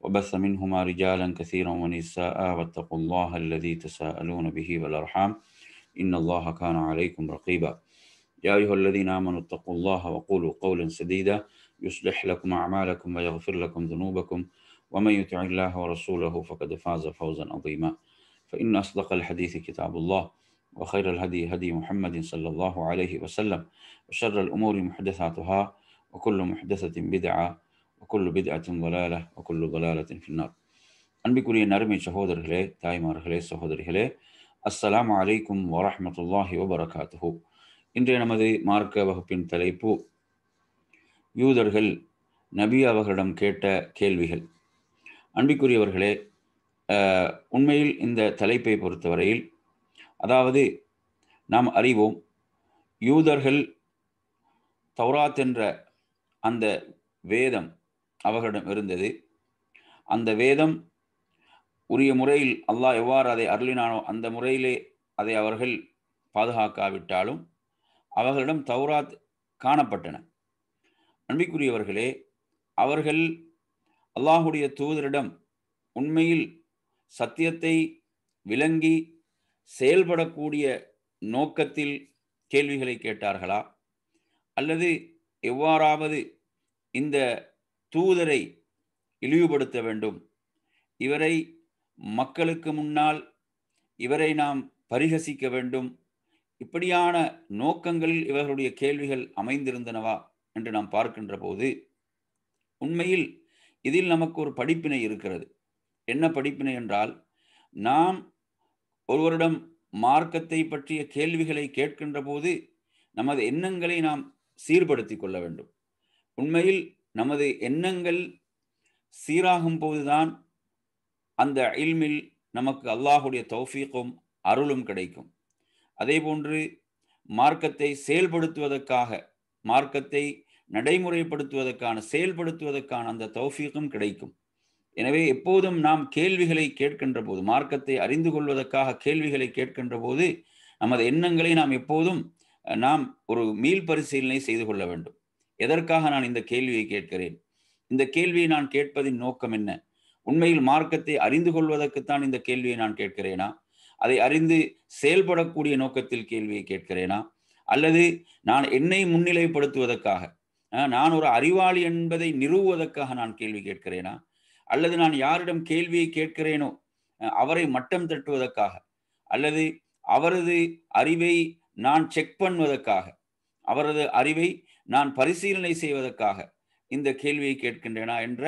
وبث منهما رجالا كثيرا ونساء واتقوا الله الذي تساءلون به والأرحام إن الله كان عليكم رقيبا يا أيها الذين آمنوا اتقوا الله وقولوا قولا سديدا يصلح لكم أعمالكم ويغفر لكم ذنوبكم ومن يطع الله ورسوله فقد فاز فوزا عظيما فإن أصدق الحديث كتاب الله وخير الهدي هدي محمد صلى الله عليه وسلم وشر الأمور محدثاتها وكل محدثة بدعة ஒக்குள்ளு அத்தும் வலால ஒக்குள்ளு வலாலத்தின் பின்னார் அன்பிக்குரிய நறுமை சகோதரர்களே தாய்மார்களே சகோதரிகளே அஸ்ஸலாம் அலைக்கும் வரஹமத்துல்லாஹி வபரகாத்துஹு இன்றைய நமது மார்க்க வகுப்பின் தலைப்பு யூதர்கள் நபி அவர்களிடம் கேட்ட கேள்விகள் அன்பிக்குரியவர்களே உண்மையில் இந்த தலைப்பை பொறுத்தவரையில் அதாவது நாம் அறிவோம் யூதர்கள் தௌராத் என்ற அந்த வேதம் அவர்களிடம் இருந்தது அந்த வேதம் உரிய முறையில் அல்லாஹ் எவ்வாறு அதை அருளினானோ அந்த முறையிலே அதை அவர்கள் பாதுகாக்காவிட்டாலும் அவர்களிடம் தௌராத் காணப்பட்டன அன்பிக்குரியவர்களே அவர்கள் அல்லாஹுடைய தூதரிடம் உண்மையில் சத்தியத்தை விளங்கி செயல்படக்கூடிய நோக்கத்தில் கேள்விகளை கேட்டார்களா அல்லது எவ்வாறாவது இந்த தூதரை இழிவுபடுத்த வேண்டும் இவரை மக்களுக்கு முன்னால் இவரை நாம் பரிகசிக்க வேண்டும் இப்படியான நோக்கங்களில் இவர்களுடைய கேள்விகள் அமைந்திருந்தனவா என்று நாம் பார்க்கின்ற போது உண்மையில் இதில் நமக்கு ஒரு படிப்பினை இருக்கிறது என்ன படிப்பினை என்றால் நாம் ஒருவரிடம் மார்க்கத்தை பற்றிய கேள்விகளை கேட்கின்ற போது நமது எண்ணங்களை நாம் சீர்படுத்தி கொள்ள வேண்டும் உண்மையில் நமது எண்ணங்கள் சீராகும் போதுதான் அந்த இல்மில் நமக்கு அல்லாஹுடைய தௌஃபீக்கும் அருளும் கிடைக்கும் அதே போன்று மார்க்கத்தை செயல்படுத்துவதற்காக மார்க்கத்தை நடைமுறைப்படுத்துவதற்கான செயல்படுத்துவதற்கான அந்த தௌஃபீக்கும் கிடைக்கும் எனவே எப்போதும் நாம் கேள்விகளை கேட்கின்ற போது மார்க்கத்தை அறிந்து கொள்வதற்காக கேள்விகளை கேட்கின்ற போது நமது எண்ணங்களை நாம் எப்போதும் நாம் ஒரு மீள் பரிசீலனை செய்து கொள்ள வேண்டும் எதற்காக நான் இந்த கேள்வியை கேட்கிறேன் இந்த கேள்வியை நான் கேட்பதின் நோக்கம் என்ன உண்மையில் மார்க்கத்தை அறிந்து கொள்வதற்குத்தான் இந்த கேள்வியை நான் கேட்கிறேனா அதை அறிந்து செயல்படக்கூடிய நோக்கத்தில் கேள்வியை கேட்கிறேனா அல்லது நான் என்னை முன்னிலைப்படுத்துவதற்காக நான் ஒரு அறிவாளி என்பதை நிறுவுவதற்காக நான் கேள்வி கேட்கிறேனா அல்லது நான் யாரிடம் கேள்வியை கேட்கிறேனோ அவரை மட்டம் தட்டுவதற்காக அல்லது அவரது அறிவை நான் செக் பண்ணுவதற்காக அவரது அறிவை நான் பரிசீலனை செய்வதற்காக இந்த கேள்வியை கேட்கின்றேனா என்ற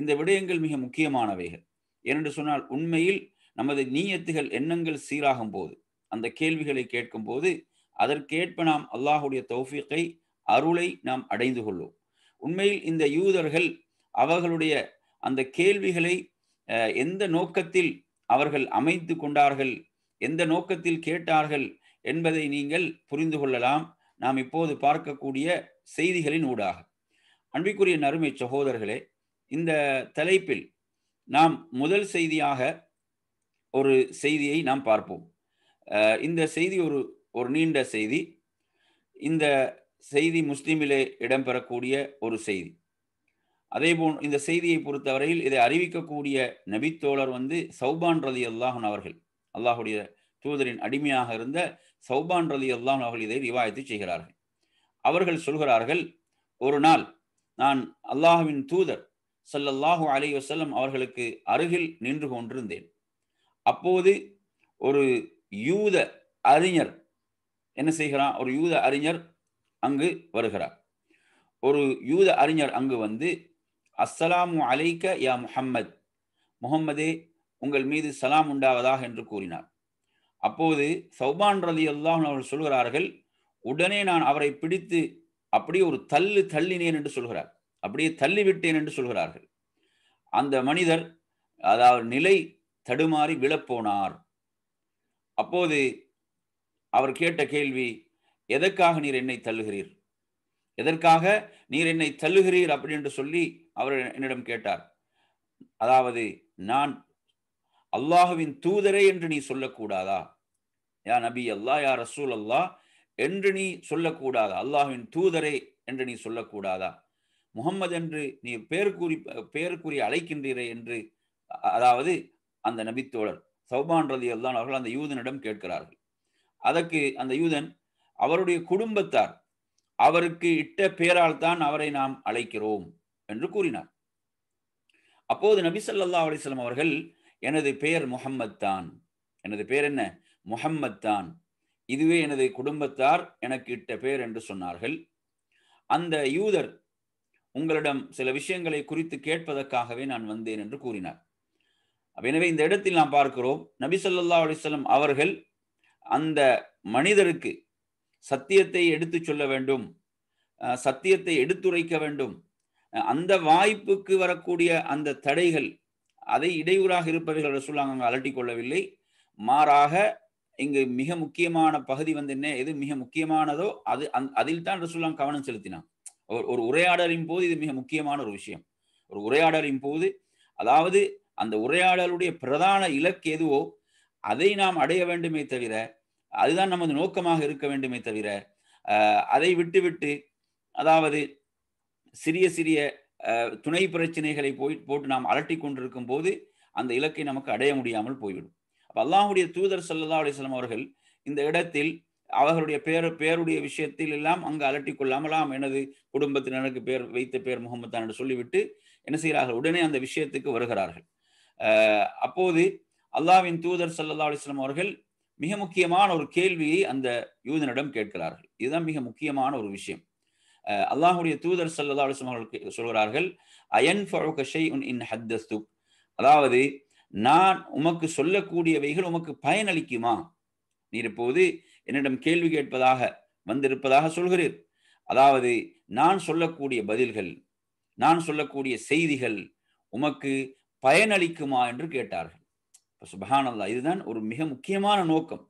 இந்த விடயங்கள் மிக முக்கியமானவைகள் ஏனென்று சொன்னால் உண்மையில் நமது நீயத்துகள் எண்ணங்கள் சீராகும் போது அந்த கேள்விகளை கேட்கும் போது அதற்கேற்ப நாம் அல்லாஹுடைய தௌஃபீக்கை அருளை நாம் அடைந்து கொள்வோம் உண்மையில் இந்த யூதர்கள் அவர்களுடைய அந்த கேள்விகளை எந்த நோக்கத்தில் அவர்கள் அமைத்து கொண்டார்கள் எந்த நோக்கத்தில் கேட்டார்கள் என்பதை நீங்கள் புரிந்து கொள்ளலாம் நாம் இப்போது பார்க்கக்கூடிய செய்திகளின் ஊடாக அன்பிற்குரிய நறுமை சகோதரர்களே இந்த தலைப்பில் நாம் முதல் செய்தியாக ஒரு செய்தியை நாம் பார்ப்போம் இந்த செய்தி ஒரு ஒரு நீண்ட செய்தி இந்த செய்தி முஸ்லீமிலே இடம்பெறக்கூடிய ஒரு செய்தி அதேபோல் இந்த செய்தியை பொறுத்தவரையில் இதை அறிவிக்கக்கூடிய நபித்தோழர் வந்து சௌபான் ரதி அல்லாஹன் அவர்கள் அல்லாஹுடைய தூதரின் அடிமையாக இருந்த சௌபான் ரதி அல்லாஹன் அவர்கள் இதை ரிவாயத்து செய்கிறார்கள் அவர்கள் சொல்கிறார்கள் ஒரு நாள் நான் அல்லாஹுவின் தூதர் சல்லல்லாஹு அலி வசல்லம் அவர்களுக்கு அருகில் நின்று கொண்டிருந்தேன் அப்போது ஒரு யூத அறிஞர் என்ன செய்கிறான் ஒரு யூத அறிஞர் அங்கு வருகிறார் ஒரு யூத அறிஞர் அங்கு வந்து அஸ்ஸலாமு அலைக்க யா முஹம்மத் முகம்மதே உங்கள் மீது சலாம் உண்டாவதாக என்று கூறினார் அப்போது சௌபான் ரதி அல்லாஹ் அவர்கள் சொல்கிறார்கள் உடனே நான் அவரை பிடித்து அப்படியே ஒரு தள்ளு தள்ளினேன் என்று சொல்கிறார் அப்படியே தள்ளிவிட்டேன் என்று சொல்கிறார்கள் அந்த மனிதர் அதாவது நிலை தடுமாறி விழப்போனார் அப்போது அவர் கேட்ட கேள்வி எதற்காக நீர் என்னை தள்ளுகிறீர் எதற்காக நீர் என்னை தள்ளுகிறீர் அப்படி என்று சொல்லி அவர் என்னிடம் கேட்டார் அதாவது நான் அல்லாஹுவின் தூதரே என்று நீ சொல்லக்கூடாதா யா நபி அல்லா யா ரசூல் அல்லாஹ் என்று நீ சொல்லக்கூடாதா அல்லாஹின் தூதரே என்று நீ சொல்லக்கூடாதா முகம்மது என்று நீ பேர் கூறி பேர் கூறி அழைக்கின்றீரே என்று அதாவது அந்த நபித்தோழர் சௌபான் ரதி அல்லான் அவர்கள் அந்த யூதனிடம் கேட்கிறார்கள் அதற்கு அந்த யூதன் அவருடைய குடும்பத்தார் அவருக்கு இட்ட பெயரால் தான் அவரை நாம் அழைக்கிறோம் என்று கூறினார் அப்போது நபி சல்லா அலிஸ்லாம் அவர்கள் எனது பெயர் முகம்மத் தான் எனது பெயர் என்ன முகம்மத் தான் இதுவே எனது குடும்பத்தார் எனக்கு இட்ட பெயர் என்று சொன்னார்கள் அந்த யூதர் உங்களிடம் சில விஷயங்களை குறித்து கேட்பதற்காகவே நான் வந்தேன் என்று கூறினார் எனவே இந்த இடத்தில் நாம் பார்க்கிறோம் நபி சொல்லா அலிசல்லம் அவர்கள் அந்த மனிதருக்கு சத்தியத்தை எடுத்து சொல்ல வேண்டும் சத்தியத்தை எடுத்துரைக்க வேண்டும் அந்த வாய்ப்புக்கு வரக்கூடிய அந்த தடைகள் அதை இடையூறாக இருப்பவர்கள் ரசூலாங்க அலட்டி கொள்ளவில்லை மாறாக இங்கு மிக முக்கியமான பகுதி வந்து என்ன எது மிக முக்கியமானதோ அது அந் அதில் தான் ரசூல்லாம் கவனம் செலுத்தினான் ஒரு ஒரு உரையாடலின் போது இது மிக முக்கியமான ஒரு விஷயம் ஒரு உரையாடலின் போது அதாவது அந்த உரையாடலுடைய பிரதான இலக்கு எதுவோ அதை நாம் அடைய வேண்டுமே தவிர அதுதான் நமது நோக்கமாக இருக்க வேண்டுமே தவிர அதை விட்டுவிட்டு அதாவது சிறிய சிறிய துணை பிரச்சனைகளை போய் போட்டு நாம் அலட்டி கொண்டிருக்கும் போது அந்த இலக்கை நமக்கு அடைய முடியாமல் போய்விடும் அப்ப அல்லாஹுடைய தூதர் சல்லா அலிஸ்லாம் அவர்கள் இந்த இடத்தில் அவர்களுடைய பேர் பேருடைய விஷயத்தில் எல்லாம் அங்கு அலட்டி கொள்ளாமலாம் எனது குடும்பத்தினருக்கு பேர் வைத்த பேர் முகமது தான் என்று சொல்லிவிட்டு என்ன செய்கிறார்கள் உடனே அந்த விஷயத்துக்கு வருகிறார்கள் அப்போது அல்லாவின் தூதர் சல்லா அலிஸ்லாம் அவர்கள் மிக முக்கியமான ஒரு கேள்வியை அந்த யூதனிடம் கேட்கிறார்கள் இதுதான் மிக முக்கியமான ஒரு விஷயம் அல்லாஹுடைய தூதர் சல்லா அலிஸ்லாம் அவர்கள் சொல்கிறார்கள் அயன் உன் இன் அதாவது நான் உமக்கு சொல்லக்கூடியவைகள் உமக்கு பயனளிக்குமா நீர் இப்போது என்னிடம் கேள்வி கேட்பதாக வந்திருப்பதாக சொல்கிறீர் அதாவது நான் சொல்லக்கூடிய பதில்கள் நான் சொல்லக்கூடிய செய்திகள் உமக்கு பயனளிக்குமா என்று கேட்டார்கள் சுபஹானல்லா இதுதான் ஒரு மிக முக்கியமான நோக்கம்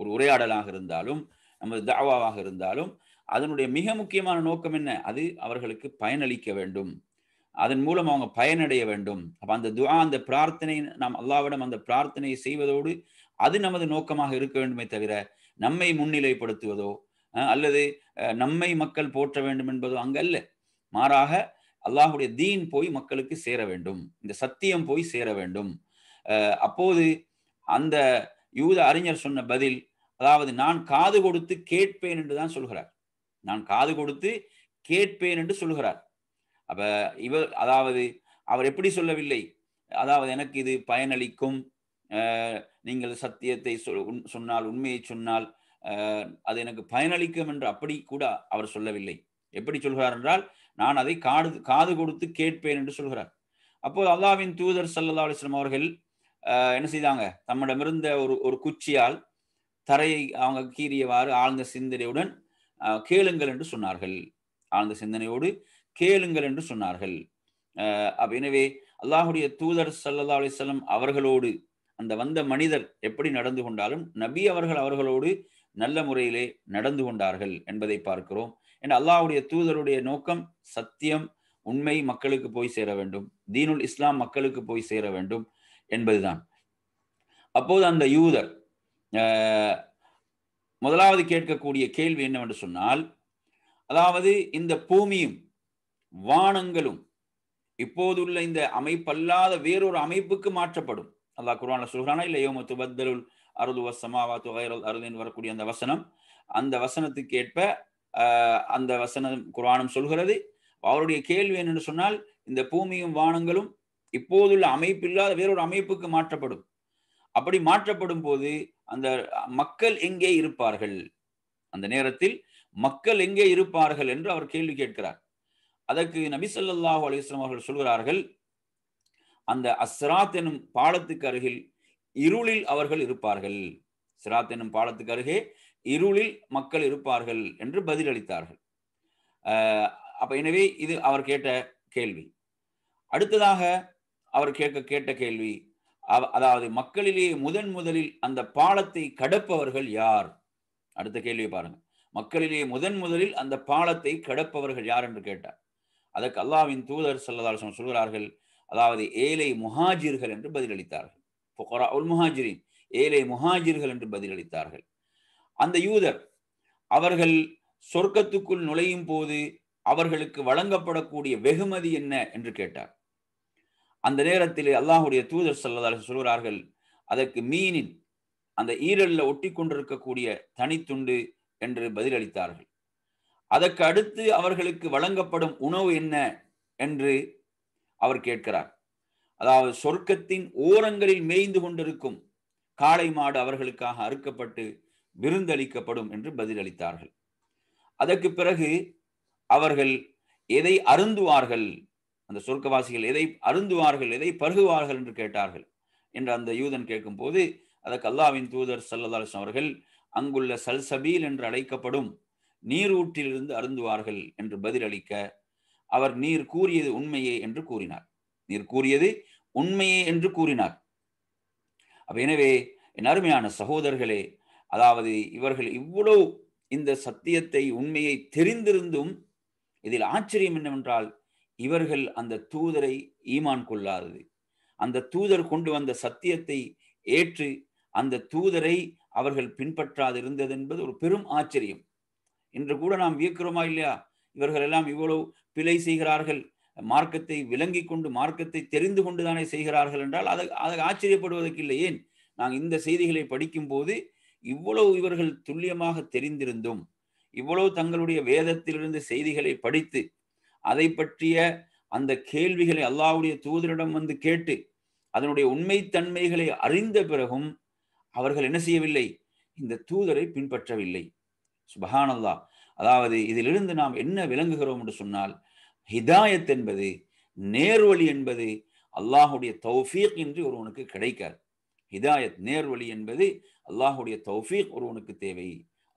ஒரு உரையாடலாக இருந்தாலும் நமது தாவாவாக இருந்தாலும் அதனுடைய மிக முக்கியமான நோக்கம் என்ன அது அவர்களுக்கு பயனளிக்க வேண்டும் அதன் மூலம் அவங்க பயனடைய வேண்டும் அப்போ அந்த துவா அந்த பிரார்த்தனை நாம் அல்லாவிடம் அந்த பிரார்த்தனையை செய்வதோடு அது நமது நோக்கமாக இருக்க வேண்டுமே தவிர நம்மை முன்னிலைப்படுத்துவதோ அல்லது நம்மை மக்கள் போற்ற வேண்டும் என்பதோ அங்கல்ல மாறாக அல்லாஹுடைய தீன் போய் மக்களுக்கு சேர வேண்டும் இந்த சத்தியம் போய் சேர வேண்டும் அப்போது அந்த யூத அறிஞர் சொன்ன பதில் அதாவது நான் காது கொடுத்து கேட்பேன் என்று தான் சொல்கிறார் நான் காது கொடுத்து கேட்பேன் என்று சொல்கிறார் அப்ப இவர் அதாவது அவர் எப்படி சொல்லவில்லை அதாவது எனக்கு இது பயனளிக்கும் நீங்கள் சத்தியத்தை சொன்னால் உண்மையை சொன்னால் அது எனக்கு பயனளிக்கும் என்று அப்படி கூட அவர் சொல்லவில்லை எப்படி சொல்கிறார் என்றால் நான் அதை காது காது கொடுத்து கேட்பேன் என்று சொல்கிறார் அப்போது அல்லாவின் தூதர் சல்லா அலிஸ்லாம் அவர்கள் என்ன செய்தாங்க தம்மிடமிருந்த ஒரு ஒரு குச்சியால் தரையை அவங்க கீறியவாறு ஆழ்ந்த சிந்தனையுடன் கேளுங்கள் என்று சொன்னார்கள் ஆழ்ந்த சிந்தனையோடு கேளுங்கள் என்று சொன்னார்கள் அப்ப எனவே அல்லாஹுடைய தூதர் சல்லா அலிசல்லம் அவர்களோடு அந்த வந்த மனிதர் எப்படி நடந்து கொண்டாலும் நபி அவர்கள் அவர்களோடு நல்ல முறையிலே நடந்து கொண்டார்கள் என்பதை பார்க்கிறோம் ஏன்னா அல்லாஹுடைய தூதருடைய நோக்கம் சத்தியம் உண்மை மக்களுக்கு போய் சேர வேண்டும் தீனுல் இஸ்லாம் மக்களுக்கு போய் சேர வேண்டும் என்பதுதான் அப்போது அந்த யூதர் முதலாவது கேட்கக்கூடிய கேள்வி என்னவென்று சொன்னால் அதாவது இந்த பூமியும் வானங்களும் இப்போதுள்ள இந்த அமைப்பல்லாத வேறொரு அமைப்புக்கு மாற்றப்படும் அல்லாஹ் குரான சொல்கிறானா இல்லை யோம துபத்தருள் அருள் வசமாவா துகைரல் என்று வரக்கூடிய அந்த வசனம் அந்த வசனத்துக்கு ஏற்ப அந்த வசனம் குரானும் சொல்கிறது அவருடைய கேள்வி என்னென்னு சொன்னால் இந்த பூமியும் வானங்களும் இப்போதுள்ள அமைப்பில்லாத வேறொரு அமைப்புக்கு மாற்றப்படும் அப்படி மாற்றப்படும் போது அந்த மக்கள் எங்கே இருப்பார்கள் அந்த நேரத்தில் மக்கள் எங்கே இருப்பார்கள் என்று அவர் கேள்வி கேட்கிறார் அதற்கு நபி சொல்லாஹு அலிஸ்லாம் அவர்கள் சொல்கிறார்கள் அந்த அஸ்ராத் எனும் பாலத்துக்கு அருகில் இருளில் அவர்கள் இருப்பார்கள் சிராத் எனும் பாலத்துக்கு அருகே இருளில் மக்கள் இருப்பார்கள் என்று பதிலளித்தார்கள் அப்ப எனவே இது அவர் கேட்ட கேள்வி அடுத்ததாக அவர் கேட்க கேட்ட கேள்வி அதாவது மக்களிலே முதன் முதலில் அந்த பாலத்தை கடப்பவர்கள் யார் அடுத்த கேள்வியை பாருங்க மக்களிலே முதன் முதலில் அந்த பாலத்தை கடப்பவர்கள் யார் என்று கேட்டார் அதற்கு அல்லாவின் தூதர் சல்லதாசம் சொல்கிறார்கள் அதாவது ஏழை முஹாஜிர்கள் என்று பதிலளித்தார்கள் புகரா முஹாஜிரின் ஏழை முஹாஜிர்கள் என்று பதிலளித்தார்கள் அந்த யூதர் அவர்கள் சொர்க்கத்துக்குள் நுழையும் போது அவர்களுக்கு வழங்கப்படக்கூடிய வெகுமதி என்ன என்று கேட்டார் அந்த நேரத்தில் அல்லாஹுடைய தூதர் செல்லதால் சொல்கிறார்கள் அதற்கு மீனின் அந்த ஈரல்ல ஒட்டி கொண்டிருக்கக்கூடிய தனித்துண்டு என்று பதிலளித்தார்கள் அதற்கு அடுத்து அவர்களுக்கு வழங்கப்படும் உணவு என்ன என்று அவர் கேட்கிறார் அதாவது சொர்க்கத்தின் ஓரங்களில் மேய்ந்து கொண்டிருக்கும் காளை மாடு அவர்களுக்காக அறுக்கப்பட்டு விருந்தளிக்கப்படும் என்று பதிலளித்தார்கள் அதற்கு பிறகு அவர்கள் எதை அருந்துவார்கள் அந்த சொர்க்கவாசிகள் எதை அருந்துவார்கள் எதை பருகுவார்கள் என்று கேட்டார்கள் என்று அந்த யூதன் கேட்கும் போது அதற்கு அல்லாவின் தூதர் சல்லதாலிஸ்லாம் அவர்கள் அங்குள்ள சல்சபீல் என்று அழைக்கப்படும் நீரூற்றிலிருந்து அருந்துவார்கள் என்று பதிலளிக்க அவர் நீர் கூறியது உண்மையே என்று கூறினார் நீர் கூறியது உண்மையே என்று கூறினார் அப்ப எனவே என் அருமையான சகோதரர்களே அதாவது இவர்கள் இவ்வளவு இந்த சத்தியத்தை உண்மையை தெரிந்திருந்தும் இதில் ஆச்சரியம் என்னவென்றால் இவர்கள் அந்த தூதரை ஈமான் கொள்ளாதது அந்த தூதர் கொண்டு வந்த சத்தியத்தை ஏற்று அந்த தூதரை அவர்கள் இருந்தது என்பது ஒரு பெரும் ஆச்சரியம் இன்று கூட நாம் வியக்கிறோமா இல்லையா இவர்கள் எல்லாம் இவ்வளவு பிழை செய்கிறார்கள் மார்க்கத்தை விளங்கி கொண்டு மார்க்கத்தை தெரிந்து கொண்டு தானே செய்கிறார்கள் என்றால் அதை அதை ஆச்சரியப்படுவதற்கு இல்லை ஏன் நாங்கள் இந்த செய்திகளை படிக்கும்போது இவ்வளவு இவர்கள் துல்லியமாக தெரிந்திருந்தும் இவ்வளவு தங்களுடைய வேதத்திலிருந்து செய்திகளை படித்து அதை பற்றிய அந்த கேள்விகளை அல்லாவுடைய தூதரிடம் வந்து கேட்டு அதனுடைய உண்மைத்தன்மைகளை அறிந்த பிறகும் அவர்கள் என்ன செய்யவில்லை இந்த தூதரை பின்பற்றவில்லை சுபகானந்தா அதாவது இதிலிருந்து நாம் என்ன விளங்குகிறோம் என்று சொன்னால் ஹிதாயத் என்பது நேர்வழி என்பது அல்லாஹுடைய தௌஃபீக் என்று ஒருவனுக்கு கிடைக்காது ஹிதாயத் நேர்வழி என்பது அல்லாஹுடைய தௌஃபீக் ஒருவனுக்கு தேவை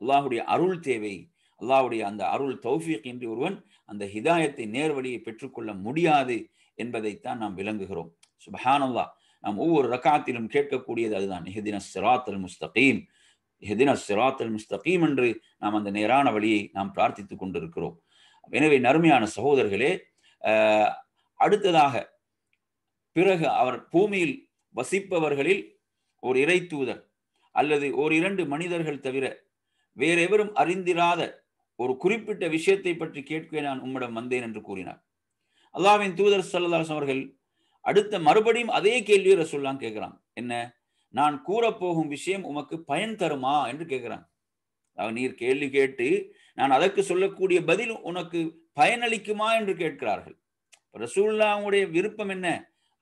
அல்லாஹுடைய அருள் தேவை அல்லாஹுடைய அந்த அருள் தௌஃபீக் என்று ஒருவன் அந்த ஹிதாயத்தை நேர்வழியை பெற்றுக்கொள்ள முடியாது என்பதைத்தான் நாம் விளங்குகிறோம் சுபஹானல்லா நாம் ஒவ்வொரு ரக்காத்திலும் கேட்கக்கூடியது அதுதான் ஹெதின சிராத்தல் முஸ்தகீம் ஹெதின சிராத்தல் முஸ்தகீம் என்று நாம் அந்த நேரான வழியை நாம் பிரார்த்தித்து கொண்டிருக்கிறோம் எனவே நறுமையான சகோதரர்களே அடுத்ததாக பிறகு அவர் பூமியில் வசிப்பவர்களில் ஒரு இறை தூதர் அல்லது ஒரு இரண்டு மனிதர்கள் தவிர வேறெவரும் அறிந்திராத ஒரு குறிப்பிட்ட விஷயத்தை பற்றி கேட்க நான் உம்மிடம் வந்தேன் என்று கூறினார் அல்லாவின் தூதர் சல்லதாஸ் அவர்கள் அடுத்த மறுபடியும் அதே கேள்வியை ரசூல்லாம் கேட்கிறான் என்ன நான் கூறப்போகும் விஷயம் உமக்கு பயன் தருமா என்று கேட்கிறான் நீர் கேள்வி கேட்டு நான் அதற்கு சொல்லக்கூடிய பதில் உனக்கு பயனளிக்குமா என்று கேட்கிறார்கள் அவனுடைய விருப்பம் என்ன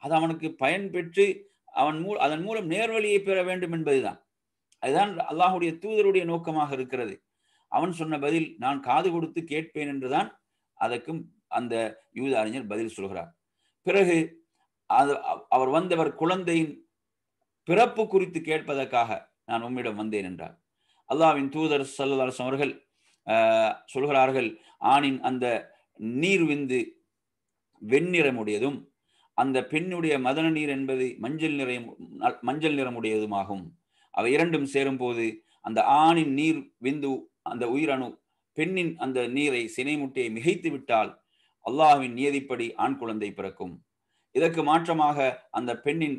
அது அவனுக்கு பயன் பெற்று அவன் மூ அதன் மூலம் நேர்வழியை பெற வேண்டும் என்பதுதான் அதுதான் அல்லாஹுடைய தூதருடைய நோக்கமாக இருக்கிறது அவன் சொன்ன பதில் நான் காது கொடுத்து கேட்பேன் என்றுதான் அதற்கும் அந்த யூத அறிஞர் பதில் சொல்கிறார் பிறகு அது அவர் வந்தவர் குழந்தையின் பிறப்பு குறித்து கேட்பதற்காக நான் உம்மிடம் வந்தேன் என்றார் அல்லாவின் தூதர் சல்லாசம் அவர்கள் சொல்கிறார்கள் ஆணின் அந்த நீர் விந்து வெண்ணிறமுடையதும் அந்த பெண்ணுடைய மதன நீர் என்பது மஞ்சள் நிறம் மஞ்சள் நிறமுடையதுமாகும் அவை இரண்டும் சேரும்போது அந்த ஆணின் நீர் விந்து அந்த உயிரணு பெண்ணின் அந்த நீரை சினைமுட்டையை மிகைத்து விட்டால் அல்லாஹின் நியதிப்படி ஆண் குழந்தை பிறக்கும் இதற்கு மாற்றமாக அந்த பெண்ணின்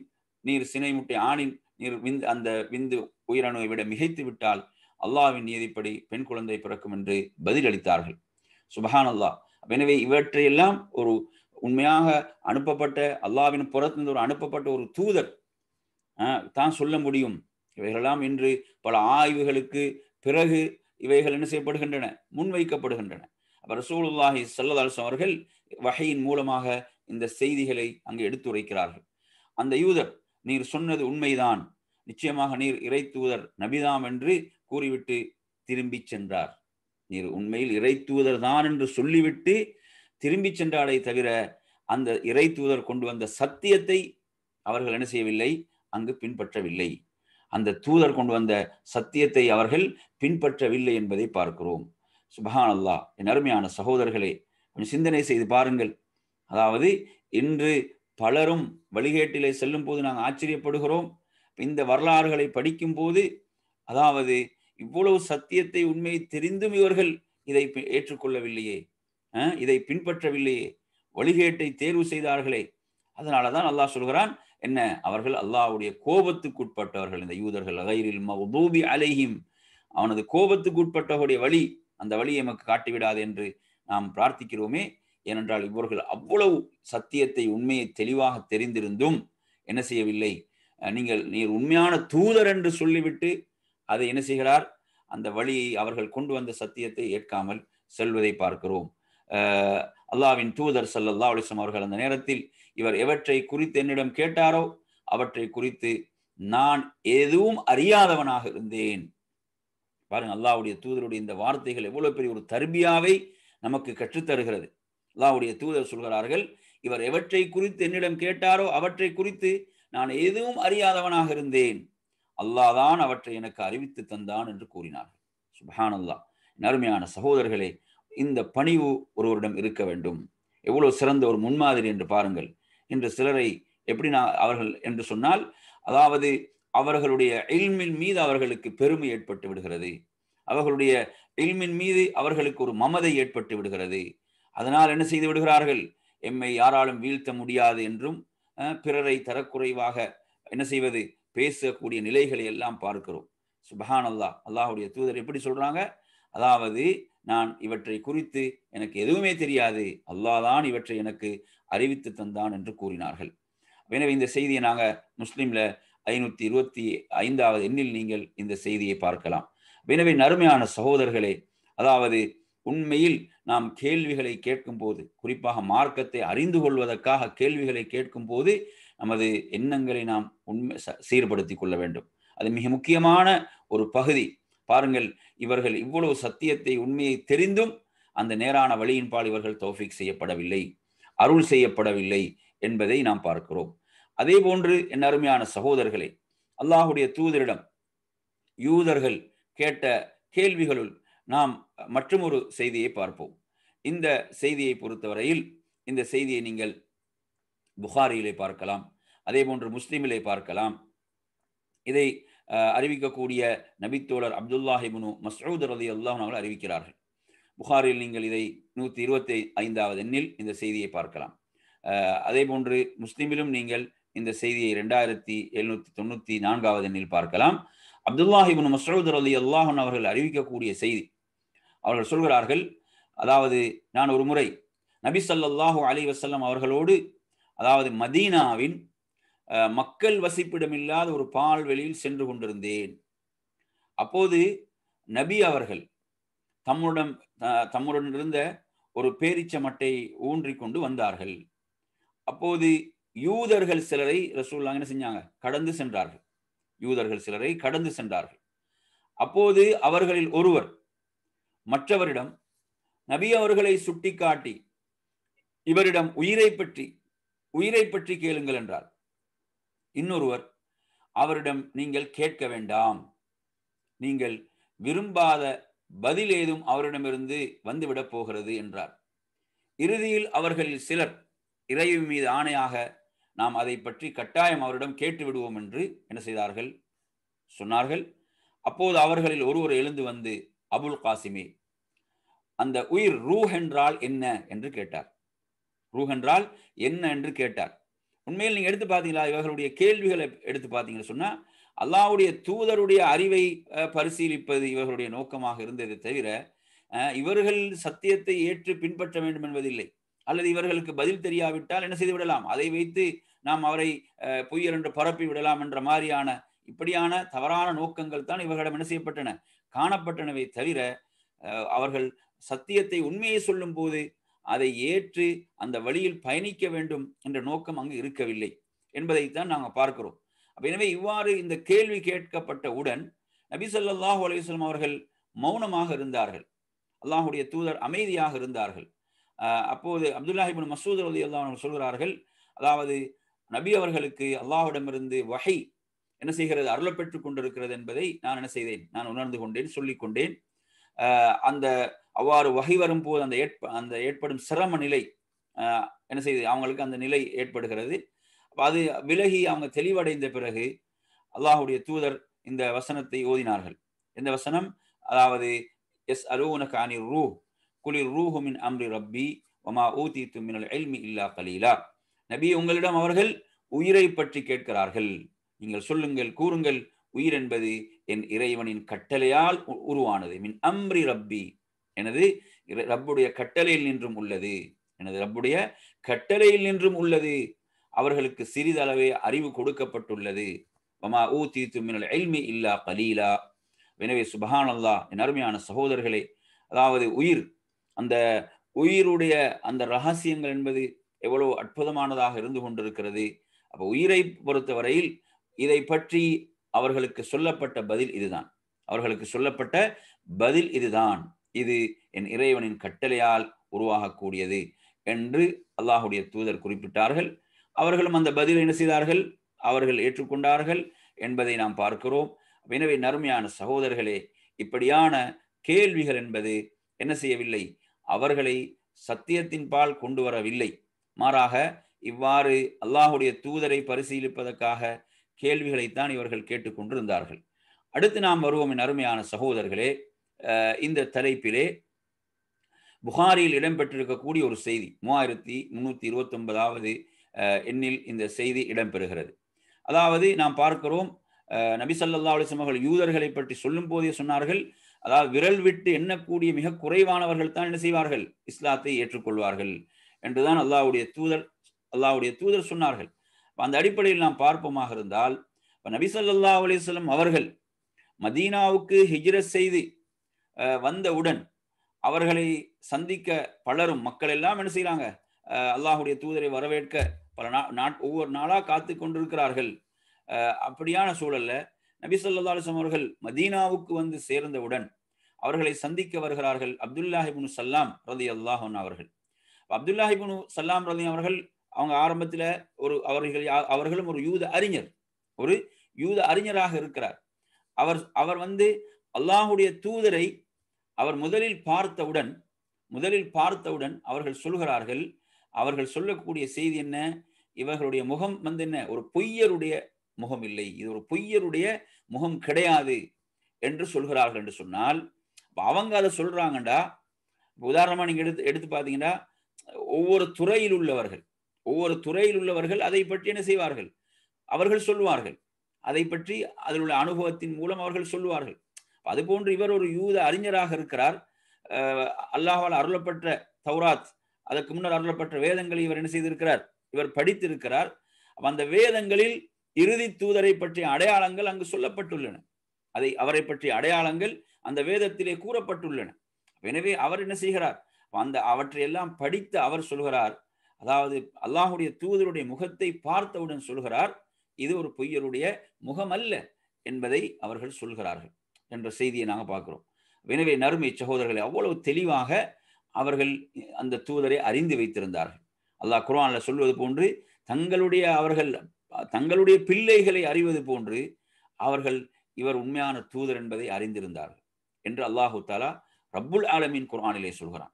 நீர் சினைமுட்டை ஆணின் நீர் விந்து அந்த விந்து உயிரணுவை விட மிகைத்து விட்டால் அல்லாவின் நியதிப்படி பெண் குழந்தை பிறக்கும் என்று பதிலளித்தார்கள் சுபஹான் அல்லா எனவே இவற்றையெல்லாம் ஒரு உண்மையாக அனுப்பப்பட்ட அல்லாவின் புறத்திலிருந்து ஒரு அனுப்பப்பட்ட ஒரு தூதர் தான் சொல்ல முடியும் இவைகளெல்லாம் இன்று பல ஆய்வுகளுக்கு பிறகு இவைகள் என்ன செய்யப்படுகின்றன முன்வைக்கப்படுகின்றன அப்ப ரசூலுல்லாஹி சல்லதாசம் அவர்கள் வகையின் மூலமாக இந்த செய்திகளை அங்கு எடுத்துரைக்கிறார்கள் அந்த யூதர் நீர் சொன்னது உண்மைதான் நிச்சயமாக நீர் இறை தூதர் நபிதாம் என்று கூறிவிட்டு திரும்பி சென்றார் நீர் உண்மையில் இறை தூதர் தான் என்று சொல்லிவிட்டு திரும்பி சென்றாலே தவிர அந்த இறை தூதர் கொண்டு வந்த சத்தியத்தை அவர்கள் என்ன செய்யவில்லை அங்கு பின்பற்றவில்லை அந்த தூதர் கொண்டு வந்த சத்தியத்தை அவர்கள் பின்பற்றவில்லை என்பதை பார்க்கிறோம் சுபஹான் அல்லா என் அருமையான சகோதரர்களே கொஞ்சம் சிந்தனை செய்து பாருங்கள் அதாவது இன்று பலரும் வழிகேட்டிலே செல்லும் போது நாங்கள் ஆச்சரியப்படுகிறோம் இந்த வரலாறுகளை படிக்கும்போது அதாவது இவ்வளவு சத்தியத்தை உண்மையை தெரிந்தும் இவர்கள் இதை ஏற்றுக்கொள்ளவில்லையே இதை பின்பற்றவில்லையே வழிகேட்டை தேர்வு செய்தார்களே அதனால தான் அல்லாஹ் சொல்கிறான் என்ன அவர்கள் அல்லாஹுடைய கோபத்துக்கு உட்பட்டவர்கள் இந்த யூதர்கள் அகைரில் மகதூபி அலைஹிம் அவனது கோபத்துக்கு உட்பட்டவருடைய வழி அந்த வழியை எமக்கு காட்டிவிடாது என்று நாம் பிரார்த்திக்கிறோமே ஏனென்றால் இவர்கள் அவ்வளவு சத்தியத்தை உண்மையை தெளிவாக தெரிந்திருந்தும் என்ன செய்யவில்லை நீங்கள் நீர் உண்மையான தூதர் என்று சொல்லிவிட்டு அதை என்ன செய்கிறார் அந்த வழியை அவர்கள் கொண்டு வந்த சத்தியத்தை ஏற்காமல் செல்வதை பார்க்கிறோம் அல்லாவின் தூதர் சல்லல்லா அலிஸ்லாம் அவர்கள் அந்த நேரத்தில் இவர் எவற்றை குறித்து என்னிடம் கேட்டாரோ அவற்றை குறித்து நான் எதுவும் அறியாதவனாக இருந்தேன் பாருங்க அல்லாவுடைய தூதருடைய இந்த வார்த்தைகள் எவ்வளவு பெரிய ஒரு தர்பியாவை நமக்கு கற்றுத்தருகிறது அல்லாவுடைய தூதர் சொல்கிறார்கள் இவர் எவற்றை குறித்து என்னிடம் கேட்டாரோ அவற்றை குறித்து நான் எதுவும் அறியாதவனாக இருந்தேன் அல்லாதான் அவற்றை எனக்கு அறிவித்து தந்தான் என்று கூறினார்கள் சுபஹான் அல்லா அருமையான சகோதரர்களே இந்த பணிவு ஒருவரிடம் இருக்க வேண்டும் எவ்வளவு சிறந்த ஒரு முன்மாதிரி என்று பாருங்கள் இன்று சிலரை எப்படி நான் அவர்கள் என்று சொன்னால் அதாவது அவர்களுடைய இல்மின் மீது அவர்களுக்கு பெருமை ஏற்பட்டு விடுகிறது அவர்களுடைய இல்மின் மீது அவர்களுக்கு ஒரு மமதை ஏற்பட்டு விடுகிறது அதனால் என்ன செய்து விடுகிறார்கள் எம்மை யாராலும் வீழ்த்த முடியாது என்றும் பிறரை தரக்குறைவாக என்ன செய்வது பேசக்கூடிய நிலைகளை எல்லாம் பார்க்கிறோம் சுபஹான் அல்லா அல்லாஹுடைய தூதர் எப்படி சொல்றாங்க அதாவது நான் இவற்றை குறித்து எனக்கு எதுவுமே தெரியாது அல்லாஹ் தான் இவற்றை எனக்கு அறிவித்து தந்தான் என்று கூறினார்கள் எனவே இந்த செய்தியை நாங்கள் முஸ்லீம்ல ஐநூத்தி இருபத்தி ஐந்தாவது எண்ணில் நீங்கள் இந்த செய்தியை பார்க்கலாம் எனவே நறுமையான சகோதரர்களே அதாவது உண்மையில் நாம் கேள்விகளை கேட்கும் போது குறிப்பாக மார்க்கத்தை அறிந்து கொள்வதற்காக கேள்விகளை கேட்கும் போது நமது எண்ணங்களை நாம் உண்மை சீர்படுத்தி கொள்ள வேண்டும் அது மிக முக்கியமான ஒரு பகுதி பாருங்கள் இவர்கள் இவ்வளவு சத்தியத்தை உண்மையை தெரிந்தும் அந்த நேரான வழியின்பால் இவர்கள் தோஃபிக் செய்யப்படவில்லை அருள் செய்யப்படவில்லை என்பதை நாம் பார்க்கிறோம் அதே போன்று என் அருமையான சகோதரர்களே அல்லாஹுடைய தூதரிடம் யூதர்கள் கேட்ட கேள்விகளுள் நாம் மற்றொரு செய்தியை பார்ப்போம் இந்த செய்தியை பொறுத்தவரையில் இந்த செய்தியை நீங்கள் புகாரியிலே பார்க்கலாம் அதே போன்று முஸ்லீமிலே பார்க்கலாம் இதை அறிவிக்கக்கூடிய நபித்தோழர் அப்துல்லாஹிபுனு மசூத் ரதி அல்லாஹ் அவர்கள் அறிவிக்கிறார்கள் புகாரில் நீங்கள் இதை நூற்றி இருபத்தி ஐந்தாவது எண்ணில் இந்த செய்தியை பார்க்கலாம் அதே போன்று முஸ்லீமிலும் நீங்கள் இந்த செய்தியை ரெண்டாயிரத்தி எழுநூற்றி தொண்ணூற்றி நான்காவது எண்ணில் பார்க்கலாம் அப்துல்லாஹிபுன் மசூத் அலி அல்லாஹன் அவர்கள் அறிவிக்கக்கூடிய செய்தி அவர்கள் சொல்கிறார்கள் அதாவது நான் ஒரு முறை நபி சல்லாஹூ அலி வசல்லம் அவர்களோடு அதாவது மதீனாவின் மக்கள் வசிப்பிடம் இல்லாத ஒரு பால்வெளியில் சென்று கொண்டிருந்தேன் அப்போது நபி அவர்கள் தம்முடன் தம்முடன் இருந்த ஒரு பேரிச்சமட்டை ஊன்றி கொண்டு வந்தார்கள் அப்போது யூதர்கள் சிலரை ரசூல்லாங்க என்ன செஞ்சாங்க கடந்து சென்றார்கள் யூதர்கள் சிலரை கடந்து சென்றார்கள் அப்போது அவர்களில் ஒருவர் மற்றவரிடம் நபி அவர்களை சுட்டிக்காட்டி இவரிடம் உயிரை பற்றி உயிரை பற்றி கேளுங்கள் என்றார் இன்னொருவர் அவரிடம் நீங்கள் கேட்க வேண்டாம் நீங்கள் விரும்பாத பதில் ஏதும் அவரிடமிருந்து வந்துவிடப் போகிறது என்றார் இறுதியில் அவர்களில் சிலர் இறைவு மீது ஆணையாக நாம் அதை பற்றி கட்டாயம் அவரிடம் கேட்டு விடுவோம் என்று என்ன செய்தார்கள் சொன்னார்கள் அப்போது அவர்களில் ஒருவர் எழுந்து வந்து அபுல் காசிமே அந்த உயிர் ரூஹ் என்றால் என்ன என்று கேட்டார் ரூஹ் என்றால் என்ன என்று கேட்டார் உண்மையில் நீங்கள் எடுத்து பார்த்தீங்களா இவர்களுடைய கேள்விகளை எடுத்து பார்த்தீங்கன்னு சொன்னால் அல்லாவுடைய தூதருடைய அறிவை பரிசீலிப்பது இவர்களுடைய நோக்கமாக இருந்ததை தவிர இவர்கள் சத்தியத்தை ஏற்று பின்பற்ற வேண்டும் என்பதில்லை அல்லது இவர்களுக்கு பதில் தெரியாவிட்டால் என்ன செய்து விடலாம் அதை வைத்து நாம் அவரை பொய்யர் என்று பரப்பி விடலாம் என்ற மாதிரியான இப்படியான தவறான நோக்கங்கள் தான் இவர்களிடம் என்ன செய்யப்பட்டன காணப்பட்டனவை தவிர அவர்கள் சத்தியத்தை உண்மையை சொல்லும் போது அதை ஏற்று அந்த வழியில் பயணிக்க வேண்டும் என்ற நோக்கம் அங்கு இருக்கவில்லை என்பதைத்தான் நாங்கள் பார்க்கிறோம் அப்போ எனவே இவ்வாறு இந்த கேள்வி கேட்கப்பட்ட உடன் நபி சொல்லாஹு அலையுஸ்லாம் அவர்கள் மௌனமாக இருந்தார்கள் அல்லாஹுடைய தூதர் அமைதியாக இருந்தார்கள் அப்போது அப்துல்லாஹிபின் மசூத் அலி அல்லாஹ் சொல்கிறார்கள் அதாவது நபி அவர்களுக்கு அல்லாஹ்விடமிருந்து வகை என்ன செய்கிறது அருளப்பெற்று கொண்டிருக்கிறது என்பதை நான் என்ன செய்தேன் நான் உணர்ந்து கொண்டேன் சொல்லிக்கொண்டேன் அந்த அவ்வாறு வகை வரும்போது அந்த ஏற்ப அந்த ஏற்படும் சிரம நிலை என்ன செய்து அவங்களுக்கு அந்த நிலை ஏற்படுகிறது அது விலகி அவங்க தெளிவடைந்த பிறகு அல்லாஹுடைய தூதர் இந்த வசனத்தை ஓதினார்கள் இந்த வசனம் அதாவது எஸ் அலூன கானி ரூ குளிர் ரூஹுமின் அம்ரி ரப்பி ஒமா ஊதி துமினல் எல்மி இல்லா கலீலா நபி உங்களிடம் அவர்கள் உயிரை பற்றி கேட்கிறார்கள் நீங்கள் சொல்லுங்கள் கூறுங்கள் உயிர் என்பது என் இறைவனின் கட்டளையால் உருவானது மின் அம்ரி ரப்பி எனது ரப்புடைய கட்டளையில் நின்றும் உள்ளது எனது ரப்புடைய கட்டளையில் நின்றும் உள்ளது அவர்களுக்கு சிறிதளவே அறிவு கொடுக்கப்பட்டுள்ளது மமா ஊ தீத்து எல்மி இல்லா கலீலா எனவே சுபஹானல்லா என் அருமையான சகோதரர்களே அதாவது உயிர் அந்த உயிருடைய அந்த ரகசியங்கள் என்பது எவ்வளவு அற்புதமானதாக இருந்து கொண்டிருக்கிறது அப்போ உயிரை பொறுத்தவரையில் இதை பற்றி அவர்களுக்கு சொல்லப்பட்ட பதில் இதுதான் அவர்களுக்கு சொல்லப்பட்ட பதில் இதுதான் இது என் இறைவனின் கட்டளையால் உருவாகக்கூடியது என்று அல்லாஹுடைய தூதர் குறிப்பிட்டார்கள் அவர்களும் அந்த பதில் என்ன செய்தார்கள் அவர்கள் ஏற்றுக்கொண்டார்கள் என்பதை நாம் பார்க்கிறோம் எனவே நறுமையான சகோதரர்களே இப்படியான கேள்விகள் என்பது என்ன செய்யவில்லை அவர்களை சத்தியத்தின் பால் கொண்டு வரவில்லை மாறாக இவ்வாறு அல்லாஹுடைய தூதரை பரிசீலிப்பதற்காக கேள்விகளைத்தான் இவர்கள் கேட்டுக்கொண்டிருந்தார்கள் அடுத்து நாம் வருவோம் அருமையான சகோதரர்களே இந்த தலைப்பிலே புகாரியில் இடம்பெற்றிருக்கக்கூடிய ஒரு செய்தி மூவாயிரத்தி முந்நூற்றி இருபத்தொன்பதாவது எண்ணில் இந்த செய்தி இடம்பெறுகிறது அதாவது நாம் பார்க்கிறோம் நபிசல்லா அலிசமர்கள் யூதர்களை பற்றி சொல்லும் போதே சொன்னார்கள் அதாவது விரல் விட்டு எண்ணக்கூடிய மிக குறைவானவர்கள் தான் என்ன செய்வார்கள் இஸ்லாத்தை ஏற்றுக்கொள்வார்கள் என்றுதான் அல்லாவுடைய தூதர் அல்லாவுடைய தூதர் சொன்னார்கள் அந்த அடிப்படையில் நாம் பார்ப்போமாக இருந்தால் நபிசல்லா அலிசல்லம் அவர்கள் மதீனாவுக்கு ஹிஜ்ரத் செய்து வந்தவுடன் அவர்களை சந்திக்க பலரும் மக்கள் எல்லாம் என்ன செய்யறாங்க அல்லாஹுடைய தூதரை வரவேற்க பல நா ஒவ்வொரு நாளாக காத்து கொண்டிருக்கிறார்கள் அப்படியான சூழல்ல நபி சொல்லா அலிஸ்லாம் அவர்கள் மதீனாவுக்கு வந்து சேர்ந்தவுடன் அவர்களை சந்திக்க வருகிறார்கள் அப்துல்லாஹிபுனு சல்லாம் ரதி அல்லாஹன் அவர்கள் அப்துல்லாஹிபுனு சல்லாம் ரதி அவர்கள் அவங்க ஆரம்பத்துல ஒரு அவர்கள் அவர்களும் ஒரு யூத அறிஞர் ஒரு யூத அறிஞராக இருக்கிறார் அவர் அவர் வந்து அல்லாஹுடைய தூதரை அவர் முதலில் பார்த்தவுடன் முதலில் பார்த்தவுடன் அவர்கள் சொல்கிறார்கள் அவர்கள் சொல்லக்கூடிய செய்தி என்ன இவர்களுடைய முகம் வந்து என்ன ஒரு பொய்யருடைய முகம் இல்லை இது ஒரு பொய்யருடைய முகம் கிடையாது என்று சொல்கிறார்கள் என்று சொன்னால் அவங்க அதை சொல்றாங்கண்டா உதாரணமா நீங்க எடுத்து எடுத்து பார்த்தீங்கன்னா ஒவ்வொரு துறையில் உள்ளவர்கள் ஒவ்வொரு துறையில் உள்ளவர்கள் அதை பற்றி என்ன செய்வார்கள் அவர்கள் சொல்வார்கள் அதை பற்றி அதில் உள்ள அனுபவத்தின் மூலம் அவர்கள் சொல்வார்கள் அதுபோன்று இவர் ஒரு யூத அறிஞராக இருக்கிறார் அல்லாஹால் அருளப்பட்ட தௌராத் அதற்கு முன்னர் அருளப்பட்ட வேதங்களை இவர் என்ன செய்திருக்கிறார் இவர் படித்திருக்கிறார் அந்த வேதங்களில் இறுதி தூதரை பற்றிய அடையாளங்கள் அங்கு சொல்லப்பட்டுள்ளன அதை அவரை பற்றிய அடையாளங்கள் அந்த வேதத்திலே கூறப்பட்டுள்ளன எனவே அவர் என்ன செய்கிறார் அந்த அவற்றையெல்லாம் படித்து அவர் சொல்கிறார் அதாவது அல்லாஹுடைய தூதருடைய முகத்தை பார்த்தவுடன் சொல்கிறார் இது ஒரு பொய்யருடைய முகம் அல்ல என்பதை அவர்கள் சொல்கிறார்கள் என்ற செய்தியை நாங்கள் பார்க்குறோம் எனவே நறுமை சகோதரர்களை அவ்வளவு தெளிவாக அவர்கள் அந்த தூதரை அறிந்து வைத்திருந்தார்கள் அல்லாஹ் குரானில் சொல்வது போன்று தங்களுடைய அவர்கள் தங்களுடைய பிள்ளைகளை அறிவது போன்று அவர்கள் இவர் உண்மையான தூதர் என்பதை அறிந்திருந்தார்கள் என்று அல்லாஹு தாலா ரப்புல் ஆலமின் குரானிலே சொல்கிறான்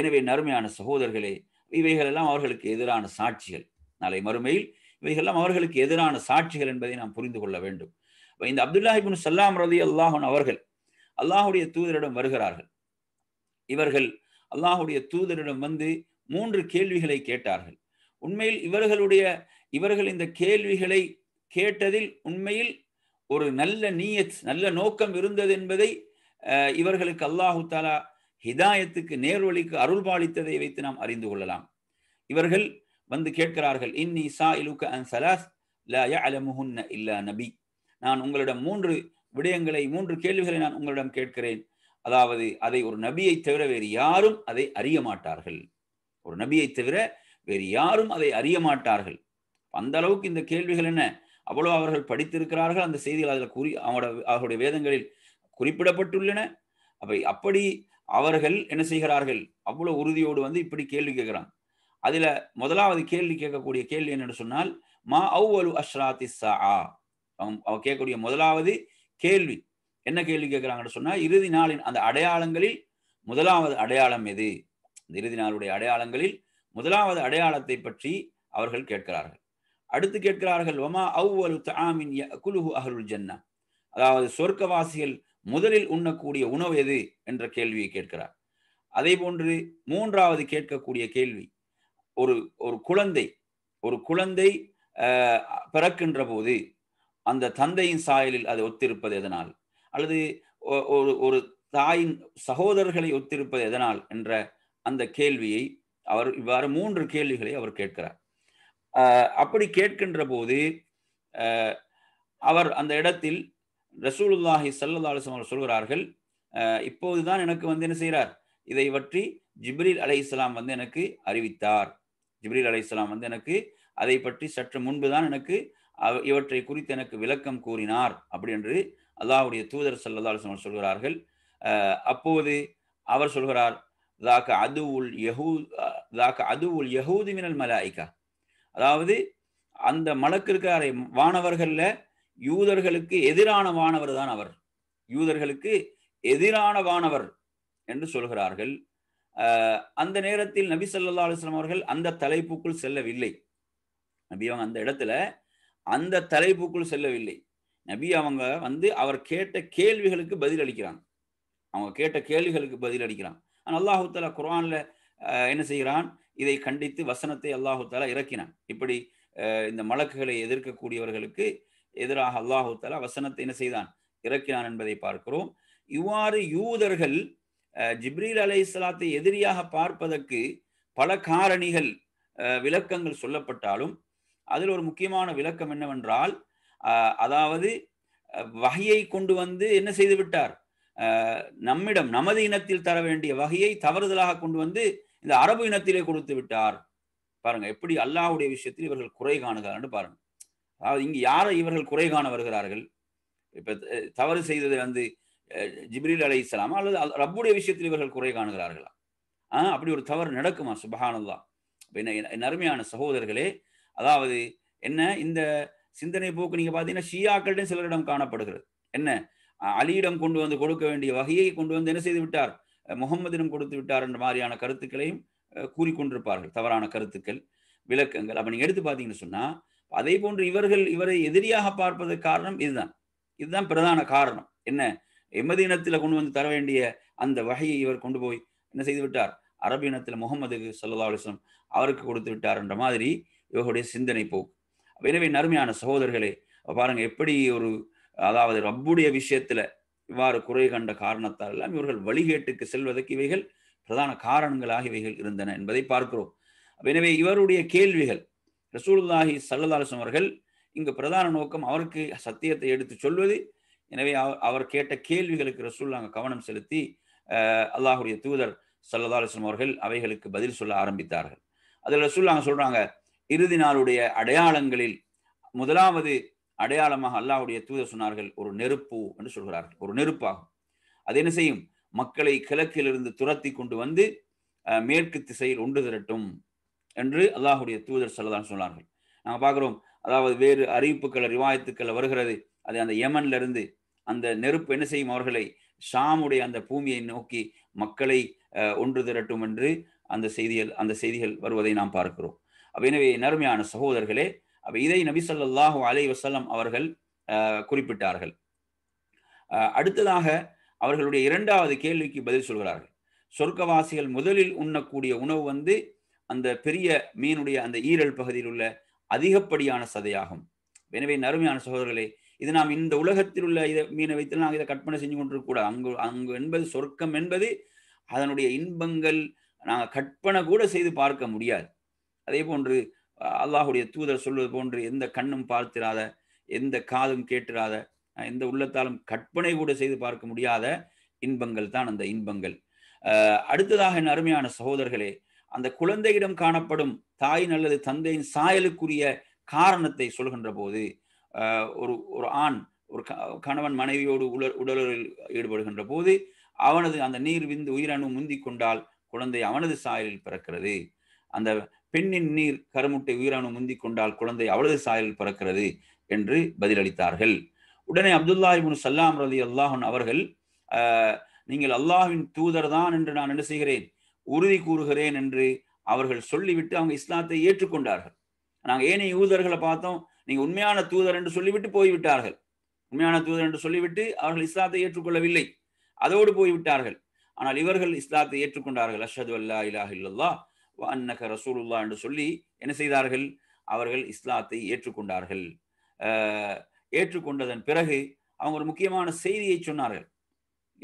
எனவே நறுமையான சகோதரர்களே இவைகளெல்லாம் அவர்களுக்கு எதிரான சாட்சிகள் நாளை மறுமையில் இவைகளெல்லாம் அவர்களுக்கு எதிரான சாட்சிகள் என்பதை நாம் புரிந்து கொள்ள வேண்டும் இப்போ இந்த அப்துல்லாஹிபின் சல்லாம் ரதி அல்லாஹன் அவர்கள் அல்லாஹுடைய தூதரிடம் வருகிறார்கள் இவர்கள் அல்லாஹுடைய தூதரிடம் வந்து மூன்று கேள்விகளை கேட்டார்கள் உண்மையில் இவர்களுடைய இவர்கள் இந்த கேள்விகளை கேட்டதில் உண்மையில் ஒரு நல்ல நீயத் நல்ல நோக்கம் இருந்தது என்பதை இவர்களுக்கு அல்லாஹு தாலா ஹிதாயத்துக்கு நேர்வழிக்கு அருள்பாலித்ததை வைத்து நாம் அறிந்து கொள்ளலாம் இவர்கள் வந்து கேட்கிறார்கள் இன்னி சா இலுக்க அன் சலாஸ் ல யஅலமுஹுன்ன இல்லா நபி நான் உங்களிடம் மூன்று விடயங்களை மூன்று கேள்விகளை நான் உங்களிடம் கேட்கிறேன் அதாவது அதை ஒரு நபியை தவிர வேறு யாரும் அதை அறிய மாட்டார்கள் ஒரு நபியை தவிர வேறு யாரும் அதை அறிய மாட்டார்கள் அந்த அளவுக்கு இந்த கேள்விகள் என்ன அவ்வளவு அவர்கள் படித்திருக்கிறார்கள் அந்த செய்திகள் அதில் குறி அவனோட அவருடைய வேதங்களில் குறிப்பிடப்பட்டுள்ளன அவை அப்படி அவர்கள் என்ன செய்கிறார்கள் அவ்வளவு உறுதியோடு வந்து இப்படி கேள்வி கேட்கிறான் அதுல முதலாவது கேள்வி கேட்கக்கூடிய கேள்வி என்னென்னு சொன்னால் மா அவ்வலு அஷ்ராத்தி சா அவன் அவ கேட்கக்கூடிய முதலாவது கேள்வி என்ன கேள்வி கேட்குறாங்கன்னு சொன்னால் இறுதி நாளின் அந்த அடையாளங்களில் முதலாவது அடையாளம் எது இந்த இறுதி நாளுடைய அடையாளங்களில் முதலாவது அடையாளத்தை பற்றி அவர்கள் கேட்கிறார்கள் அடுத்து கேட்கிறார்கள் ஒமா அவ்வொரு தாமின் குலுஹு அஹருல் ஜன்னா அதாவது சொர்க்கவாசிகள் முதலில் உண்ணக்கூடிய உணவு எது என்ற கேள்வியை கேட்கிறார் அதே போன்று மூன்றாவது கேட்கக்கூடிய கேள்வி ஒரு ஒரு குழந்தை ஒரு குழந்தை பிறக்கின்ற போது அந்த தந்தையின் சாயலில் அது ஒத்திருப்பது எதனால் அல்லது ஒரு ஒரு தாயின் சகோதரர்களை ஒத்திருப்பது எதனால் என்ற அந்த கேள்வியை அவர் இவ்வாறு மூன்று கேள்விகளை அவர் கேட்கிறார் அப்படி கேட்கின்ற போது அவர் அந்த இடத்தில் ரசூலுல்லாஹி சல்லதாலிசம் அவர் சொல்கிறார்கள் இப்போதுதான் எனக்கு வந்து என்ன செய்கிறார் இதை பற்றி ஜிப்ரீல் அலை இஸ்லாம் வந்து எனக்கு அறிவித்தார் ஜிப்ரீல் அலை இஸ்லாம் வந்து எனக்கு அதை பற்றி சற்று முன்பு தான் எனக்கு இவற்றை குறித்து எனக்கு விளக்கம் கூறினார் அப்படி என்று அல்லாஹுடைய தூதர் சல்லா சொல்கிறார்கள் அப்போது அவர் சொல்கிறார் தாக்க அது உல் யஹூ தாக்க அது உல் யஹூது மினல் மலாய்கா அதாவது அந்த மலக்கிற்காரை வானவர்களில் யூதர்களுக்கு எதிரான வானவர் தான் அவர் யூதர்களுக்கு எதிரான வானவர் என்று சொல்கிறார்கள் அந்த நேரத்தில் நபி சல்லா அலுவலாம் அவர்கள் அந்த தலைப்புக்குள் செல்லவில்லை நபி அவங்க அந்த இடத்துல அந்த தலைப்புக்குள் செல்லவில்லை நபி அவங்க வந்து அவர் கேட்ட கேள்விகளுக்கு பதில் அளிக்கிறாங்க அவங்க கேட்ட கேள்விகளுக்கு பதில் அளிக்கிறான் ஆனால் அல்லாஹு தாலா குரான்ல என்ன செய்கிறான் இதை கண்டித்து வசனத்தை அல்லாஹு தாலா இறக்கினான் இப்படி இந்த மலக்குகளை எதிர்க்கக்கூடியவர்களுக்கு எதிராக அல்லாஹு தாலா வசனத்தை என்ன செய்தான் இறக்கினான் என்பதை பார்க்கிறோம் இவ்வாறு யூதர்கள் ஜிப்ரீல் அலை இஸ்லாத்தை எதிரியாக பார்ப்பதற்கு பல காரணிகள் விளக்கங்கள் சொல்லப்பட்டாலும் அதில் ஒரு முக்கியமான விளக்கம் என்னவென்றால் அதாவது வகையை கொண்டு வந்து என்ன செய்து விட்டார் நம்மிடம் நமது இனத்தில் தர வேண்டிய வகையை தவறுதலாக கொண்டு வந்து இந்த அரபு இனத்திலே கொடுத்து விட்டார் பாருங்க எப்படி அல்லாஹுடைய விஷயத்தில் இவர்கள் குறை காணுகிறார்கள் பாருங்க அதாவது இங்கு யாரை இவர்கள் குறை காண வருகிறார்கள் இப்ப தவறு செய்தது வந்து ஜிப்ரீல் அலை இஸ்லாமா அல்லது ரப்புடைய விஷயத்தில் இவர்கள் குறை காணுகிறார்களா ஆஹ் அப்படி ஒரு தவறு நடக்குமா சுபஹானல்லா என்ன அருமையான சகோதரர்களே அதாவது என்ன இந்த சிந்தனை போக்கு நீங்க பாத்தீங்கன்னா ஷியாக்களிடம் சிலரிடம் காணப்படுகிறது என்ன அலியிடம் கொண்டு வந்து கொடுக்க வேண்டிய வகையை கொண்டு வந்து என்ன செய்து விட்டார் முகமதிடம் கொடுத்து விட்டார் என்ற மாதிரியான கருத்துக்களையும் கூறிக்கொண்டிருப்பார்கள் தவறான கருத்துக்கள் விளக்கங்கள் அப்ப நீங்க எடுத்து பார்த்தீங்கன்னு சொன்னா அதே போன்று இவர்கள் இவரை எதிரியாக பார்ப்பதற்கு காரணம் இதுதான் இதுதான் பிரதான காரணம் என்ன இனத்துல கொண்டு வந்து தர வேண்டிய அந்த வகையை இவர் கொண்டு போய் என்ன செய்து விட்டார் அரபு இனத்தில் முகமதுக்கு சல்லா அலிஸ்லம் அவருக்கு கொடுத்து விட்டார் என்ற மாதிரி இவர்களுடைய சிந்தனை போக்கு எனவே நறுமையான சகோதரர்களே பாருங்க எப்படி ஒரு அதாவது ரப்புடைய விஷயத்துல இவ்வாறு குறை கண்ட காரணத்தால் எல்லாம் இவர்கள் வழிகேட்டுக்கு செல்வதற்கு இவைகள் பிரதான காரணங்களாக இவைகள் இருந்தன என்பதை பார்க்கிறோம் எனவே இவருடைய கேள்விகள் ரசூலுல்லாஹி சல்லதாலசம் அவர்கள் இங்கு பிரதான நோக்கம் அவருக்கு சத்தியத்தை எடுத்து சொல்வது எனவே அவர் கேட்ட கேள்விகளுக்கு ரசூல் நாங்கள் கவனம் செலுத்தி அல்லாஹுடைய தூதர் சல்லதாலசம் அவர்கள் அவைகளுக்கு பதில் சொல்ல ஆரம்பித்தார்கள் அதில் ரசூல் நாங்கள் சொல்றாங்க இறுதி நாளுடைய அடையாளங்களில் முதலாவது அடையாளமாக அல்லாஹுடைய தூதர் சொன்னார்கள் ஒரு நெருப்பு என்று சொல்கிறார்கள் ஒரு நெருப்பாகும் அது என்ன செய்யும் மக்களை கிழக்கிலிருந்து துரத்தி கொண்டு வந்து மேற்கு திசையில் ஒன்று திரட்டும் என்று அல்லாஹுடைய தூதர் சொல்லதான் சொன்னார்கள் நாங்கள் பார்க்குறோம் அதாவது வேறு அறிவிப்புகள் ரிவாயத்துக்கள் வருகிறது அது அந்த யமன்ல இருந்து அந்த நெருப்பு என்ன செய்யும் அவர்களை ஷாமுடைய அந்த பூமியை நோக்கி மக்களை ஒன்று திரட்டும் என்று அந்த செய்திகள் அந்த செய்திகள் வருவதை நாம் பார்க்கிறோம் எனவே நறுமையான சகோதரர்களே அப்ப இதை நபி சொல்லாஹு அலை வசல்லம் அவர்கள் குறிப்பிட்டார்கள் அடுத்ததாக அவர்களுடைய இரண்டாவது கேள்விக்கு பதில் சொல்கிறார்கள் சொர்க்கவாசிகள் முதலில் உண்ணக்கூடிய உணவு வந்து அந்த பெரிய மீனுடைய அந்த ஈரல் பகுதியில் உள்ள அதிகப்படியான சதையாகும் எனவே நறுமையான சகோதரர்களே இது நாம் இந்த உலகத்தில் உள்ள இதை மீனை வைத்து நாங்கள் இதை கற்பனை செஞ்சு கூட அங்கு அங்கு என்பது சொர்க்கம் என்பது அதனுடைய இன்பங்கள் நாங்கள் கற்பனை கூட செய்து பார்க்க முடியாது அதே போன்று அல்லாஹுடைய தூதர் சொல்வது போன்று எந்த கண்ணும் பார்த்திராத எந்த காதும் கேட்டிராத எந்த உள்ளத்தாலும் கற்பனை கூட செய்து பார்க்க முடியாத இன்பங்கள் தான் அந்த இன்பங்கள் அடுத்ததாக என் அருமையான சகோதரர்களே அந்த குழந்தையிடம் காணப்படும் தாயின் அல்லது தந்தையின் சாயலுக்குரிய காரணத்தை சொல்கின்ற போது ஒரு ஒரு ஆண் ஒரு கணவன் மனைவியோடு உடல் உடலில் ஈடுபடுகின்ற போது அவனது அந்த நீர் விந்து உயிரணு முந்தி கொண்டால் குழந்தை அவனது சாயலில் பிறக்கிறது அந்த பெண்ணின் நீர் கருமுட்டை உயிரானு முந்தி கொண்டால் குழந்தை அவளது சாயலில் பிறக்கிறது என்று பதிலளித்தார்கள் உடனே அப்துல்லா இபுன் சல்லாம் ரதி அல்லாஹன் அவர்கள் நீங்கள் அல்லாஹின் தூதர் தான் என்று நான் என்ன செய்கிறேன் உறுதி கூறுகிறேன் என்று அவர்கள் சொல்லிவிட்டு அவங்க இஸ்லாத்தை ஏற்றுக்கொண்டார்கள் நாங்கள் ஏனைய யூதர்களை பார்த்தோம் நீங்கள் உண்மையான தூதர் என்று சொல்லிவிட்டு போய்விட்டார்கள் உண்மையான தூதர் என்று சொல்லிவிட்டு அவர்கள் இஸ்லாத்தை ஏற்றுக்கொள்ளவில்லை அதோடு போய்விட்டார்கள் ஆனால் இவர்கள் இஸ்லாத்தை ஏற்றுக்கொண்டார்கள் அஷது அல்லா இலாஹில்லா அன்னக ரசூலுல்லா என்று சொல்லி என்ன செய்தார்கள் அவர்கள் இஸ்லாத்தை ஏற்றுக்கொண்டார்கள் ஏற்றுக்கொண்டதன் பிறகு அவங்க ஒரு முக்கியமான செய்தியை சொன்னார்கள்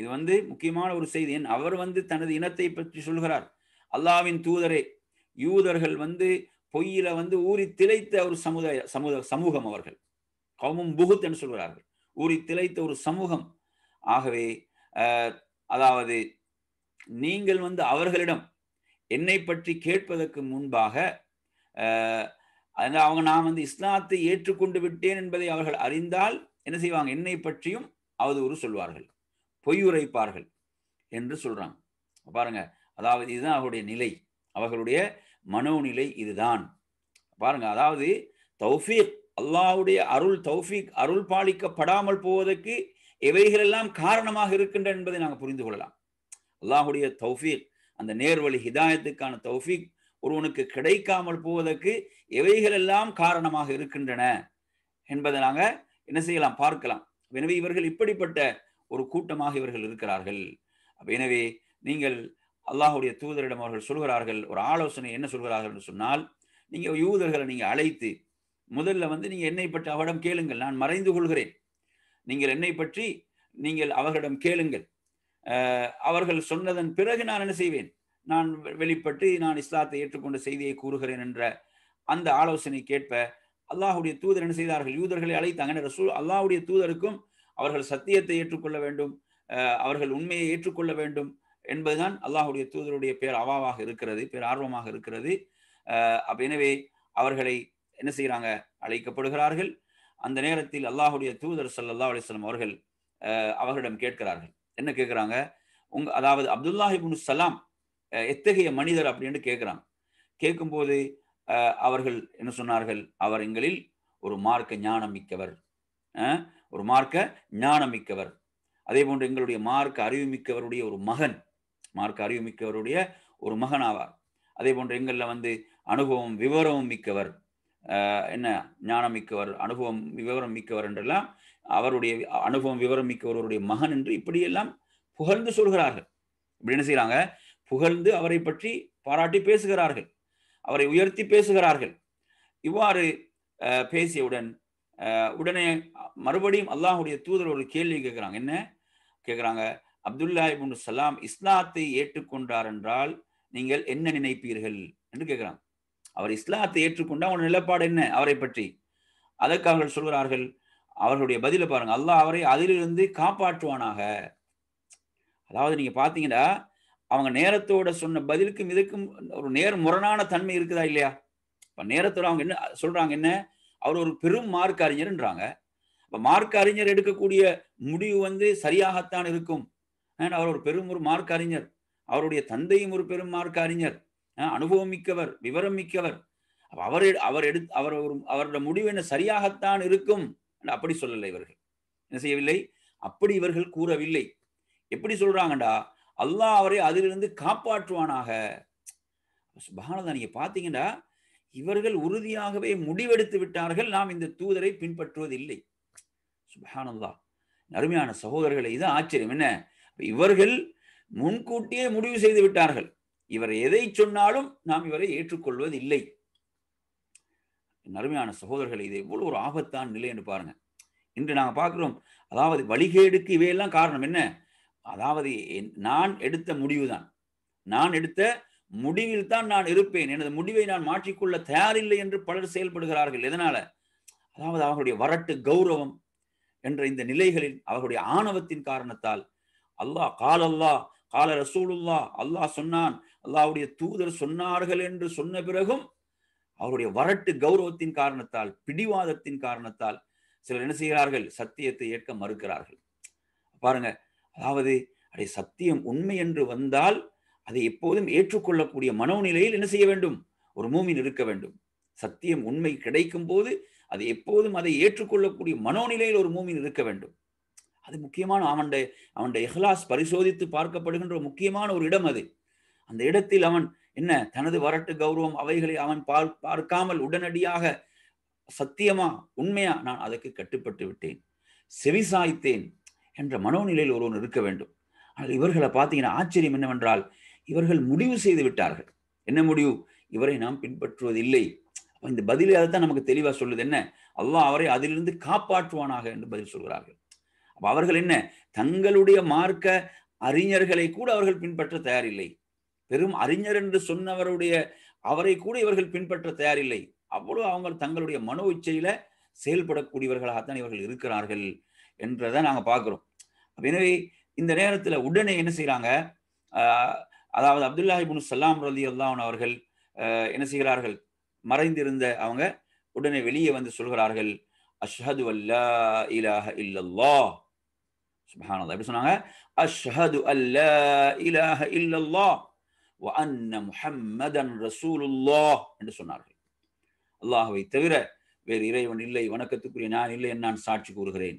இது வந்து முக்கியமான ஒரு செய்தி அவர் வந்து தனது இனத்தை பற்றி சொல்கிறார் அல்லாவின் தூதரே யூதர்கள் வந்து பொய்யில வந்து ஊறி திளைத்த ஒரு சமுதாய சமுத சமூகம் அவர்கள் கவுமும் புகுத் என்று சொல்கிறார்கள் ஊறி திளைத்த ஒரு சமூகம் ஆகவே அதாவது நீங்கள் வந்து அவர்களிடம் என்னை பற்றி கேட்பதற்கு முன்பாக அவங்க நான் வந்து இஸ்லாத்தை ஏற்றுக்கொண்டு விட்டேன் என்பதை அவர்கள் அறிந்தால் என்ன செய்வாங்க என்னை பற்றியும் அவது ஒரு சொல்வார்கள் பொய்யுரைப்பார்கள் என்று சொல்றாங்க பாருங்க அதாவது இதுதான் அவர்களுடைய நிலை அவர்களுடைய மனோநிலை இதுதான் பாருங்க அதாவது தௌஃபீக் அல்லாவுடைய அருள் தௌஃபீக் அருள் பாலிக்கப்படாமல் போவதற்கு இவைகளெல்லாம் காரணமாக இருக்கின்றன என்பதை நாங்கள் புரிந்து கொள்ளலாம் அல்லாஹுடைய தௌஃபீக் அந்த நேர்வழி ஹிதாயத்துக்கான தௌஃபிக் ஒருவனுக்கு கிடைக்காமல் போவதற்கு எவைகளெல்லாம் காரணமாக இருக்கின்றன என்பதை நாங்கள் என்ன செய்யலாம் பார்க்கலாம் எனவே இவர்கள் இப்படிப்பட்ட ஒரு கூட்டமாக இவர்கள் இருக்கிறார்கள் எனவே நீங்கள் அல்லாஹுடைய தூதரிடம் அவர்கள் சொல்கிறார்கள் ஒரு ஆலோசனை என்ன சொல்கிறார்கள் என்று சொன்னால் நீங்கள் யூதர்களை நீங்கள் அழைத்து முதல்ல வந்து நீங்கள் என்னை பற்றி அவரிடம் கேளுங்கள் நான் மறைந்து கொள்கிறேன் நீங்கள் என்னை பற்றி நீங்கள் அவர்களிடம் கேளுங்கள் அவர்கள் சொன்னதன் பிறகு நான் என்ன செய்வேன் நான் வெளிப்பட்டு நான் இஸ்லாத்தை ஏற்றுக்கொண்ட செய்தியை கூறுகிறேன் என்ற அந்த ஆலோசனை கேட்ப அல்லாஹுடைய தூதர் என்ன செய்தார்கள் யூதர்களை அழைத்தாங்க ரசூல் அல்லாஹுடைய தூதருக்கும் அவர்கள் சத்தியத்தை ஏற்றுக்கொள்ள வேண்டும் அவர்கள் உண்மையை ஏற்றுக்கொள்ள வேண்டும் என்பதுதான் அல்லாஹுடைய தூதருடைய பேர் அவாவாக இருக்கிறது பேர் ஆர்வமாக இருக்கிறது அப்ப எனவே அவர்களை என்ன செய்கிறாங்க அழைக்கப்படுகிறார்கள் அந்த நேரத்தில் அல்லாஹுடைய தூதர் சல்லா அலிஸ்லாம் அவர்கள் அவர்களிடம் கேட்கிறார்கள் என்ன கேட்குறாங்க உங்க அதாவது அப்துல்லா சலாம் எத்தகைய மனிதர் அப்படின்னு கேட்குறாங்க கேட்கும்போது அவர்கள் என்ன சொன்னார்கள் அவர் எங்களில் ஒரு மார்க்க ஞானம் மிக்கவர் ஒரு மார்க்க ஞானம் மிக்கவர் அதே போன்று எங்களுடைய மார்க்க அறிவு மிக்கவருடைய ஒரு மகன் மார்க்க அறிவு மிக்கவருடைய ஒரு மகன் ஆவார் அதே போன்று எங்களில் வந்து அனுபவம் விவரமும் மிக்கவர் என்ன ஞானம் மிக்கவர் அனுபவம் விவரம் மிக்கவர் என்றெல்லாம் அவருடைய அனுபவம் விவரம் மிக்க ஒருவருடைய மகன் என்று இப்படியெல்லாம் புகழ்ந்து சொல்கிறார்கள் இப்படி என்ன செய்கிறாங்க புகழ்ந்து அவரை பற்றி பாராட்டி பேசுகிறார்கள் அவரை உயர்த்தி பேசுகிறார்கள் இவ்வாறு பேசியவுடன் உடனே மறுபடியும் அல்லாஹுடைய தூதர் ஒரு கேள்வி கேட்குறாங்க என்ன கேட்குறாங்க அப்துல்லா இபுன் சலாம் இஸ்லாத்தை ஏற்றுக்கொண்டார் என்றால் நீங்கள் என்ன நினைப்பீர்கள் என்று கேட்குறாங்க அவர் இஸ்லாத்தை ஏற்றுக்கொண்டால் அவனோட நிலப்பாடு என்ன அவரை பற்றி அதற்கு அவர்கள் சொல்கிறார்கள் அவர்களுடைய பதில பாருங்க அல்லாஹ் அவரை அதிலிருந்து காப்பாற்றுவானாக அதாவது நீங்க பாத்தீங்கன்னா அவங்க நேரத்தோட சொன்ன பதிலுக்கும் இதுக்கும் ஒரு நேர் முரணான தன்மை இருக்குதா இல்லையா இப்ப நேரத்தோட அவங்க என்ன சொல்றாங்க என்ன அவர் ஒரு பெரும் மார்க் அறிஞர்ன்றாங்க இப்போ மார்க் அறிஞர் எடுக்கக்கூடிய முடிவு வந்து சரியாகத்தான் இருக்கும் அவர் ஒரு பெரும் ஒரு மார்க் அறிஞர் அவருடைய தந்தையும் ஒரு பெரும் மார்க் அறிஞர் அனுபவம் மிக்கவர் விவரம் மிக்கவர் அவர் அவர் எடு அவர் ஒரு அவரோட முடிவு என்ன சரியாகத்தான் இருக்கும் அப்படி சொல்லலை இவர்கள் என்ன செய்யவில்லை அப்படி இவர்கள் கூறவில்லை எப்படி சொல்றாங்கடா அல்லாஹ் அவரை அதிலிருந்து காப்பாற்றுவானாக சுபானதா நீங்க பாத்தீங்கன்னா இவர்கள் உறுதியாகவே முடிவெடுத்து விட்டார்கள் நாம் இந்த தூதரை பின்பற்றுவதில்லை சுபகானந்தா அருமையான சகோதரர்களை இது ஆச்சரியம் என்ன இவர்கள் முன்கூட்டியே முடிவு செய்து விட்டார்கள் இவர் எதை சொன்னாலும் நாம் இவரை ஏற்றுக்கொள்வதில்லை அருமையான சகோதரர்களை இது எவ்வளோ ஒரு ஆபத்தான நிலை என்று பாருங்க இன்று நாங்கள் பார்க்குறோம் அதாவது வழிகேடுக்கு இவையெல்லாம் காரணம் என்ன அதாவது நான் எடுத்த முடிவு தான் நான் எடுத்த முடிவில் தான் நான் இருப்பேன் எனது முடிவை நான் மாற்றிக்கொள்ள தயாரில்லை என்று பலர் செயல்படுகிறார்கள் எதனால அதாவது அவர்களுடைய வரட்டு கௌரவம் என்ற இந்த நிலைகளில் அவர்களுடைய ஆணவத்தின் காரணத்தால் அல்லாஹ் கால் அல்லாஹ் கால ரசூலுல்லா அல்லாஹ் சொன்னான் அல்லாஹுடைய தூதர் சொன்னார்கள் என்று சொன்ன பிறகும் அவருடைய வரட்டு கௌரவத்தின் காரணத்தால் பிடிவாதத்தின் காரணத்தால் சிலர் என்ன செய்கிறார்கள் சத்தியத்தை ஏற்க மறுக்கிறார்கள் பாருங்க அதாவது அதை சத்தியம் உண்மை என்று வந்தால் அதை எப்போதும் ஏற்றுக்கொள்ளக்கூடிய மனோநிலையில் என்ன செய்ய வேண்டும் ஒரு மூமின் இருக்க வேண்டும் சத்தியம் உண்மை கிடைக்கும் போது அது எப்போதும் அதை ஏற்றுக்கொள்ளக்கூடிய மனோநிலையில் ஒரு மூமின் இருக்க வேண்டும் அது முக்கியமான அவனுடைய அவனுடைய இஹ்லாஸ் பரிசோதித்து பார்க்கப்படுகின்ற முக்கியமான ஒரு இடம் அது அந்த இடத்தில் அவன் என்ன தனது வரட்டு கௌரவம் அவைகளை அவன் பார் பார்க்காமல் உடனடியாக சத்தியமா உண்மையா நான் அதற்கு கட்டுப்பட்டு விட்டேன் செவிசாய்த்தேன் என்ற மனோநிலையில் ஒருவன் இருக்க வேண்டும் ஆனால் இவர்களை பார்த்தீங்கன்னா ஆச்சரியம் என்னவென்றால் இவர்கள் முடிவு செய்து விட்டார்கள் என்ன முடிவு இவரை நாம் பின்பற்றுவதில்லை இந்த பதிலை அதை தான் நமக்கு தெளிவாக சொல்லுது என்ன அல்லாஹ் அவரை அதிலிருந்து காப்பாற்றுவானாக என்று பதில் சொல்கிறார்கள் அப்போ அவர்கள் என்ன தங்களுடைய மார்க்க அறிஞர்களை கூட அவர்கள் பின்பற்ற தயாரில்லை பெரும் அறிஞர் என்று சொன்னவருடைய அவரை கூட இவர்கள் பின்பற்ற தயாரில்லை அவ்வளவு அவங்க தங்களுடைய மனோ இச்சையில செயல்படக்கூடியவர்களாகத்தான் இவர்கள் இருக்கிறார்கள் என்றதை நாங்கள் பார்க்குறோம் எனவே இந்த நேரத்தில் உடனே என்ன செய்கிறாங்க அதாவது அப்துல்லாஹி முனு சல்லாம் ரலி அல்லான் அவர்கள் என்ன செய்கிறார்கள் மறைந்திருந்த அவங்க உடனே வெளியே வந்து சொல்கிறார்கள் அஷ்ஹது அல்லா இலாஹ இல்லல்லா சுபஹானல்லா எப்படி சொன்னாங்க அஷ்ஹது அல்லா இலாஹ இல்லல்லா அன்ன முஹம்மதன் ரசூலுல்லா என்று சொன்னார்கள் அல்லாஹுவை தவிர வேறு இறைவன் இல்லை வணக்கத்துக்குரிய நான் இல்லை என்று நான் சாட்சி கூறுகிறேன்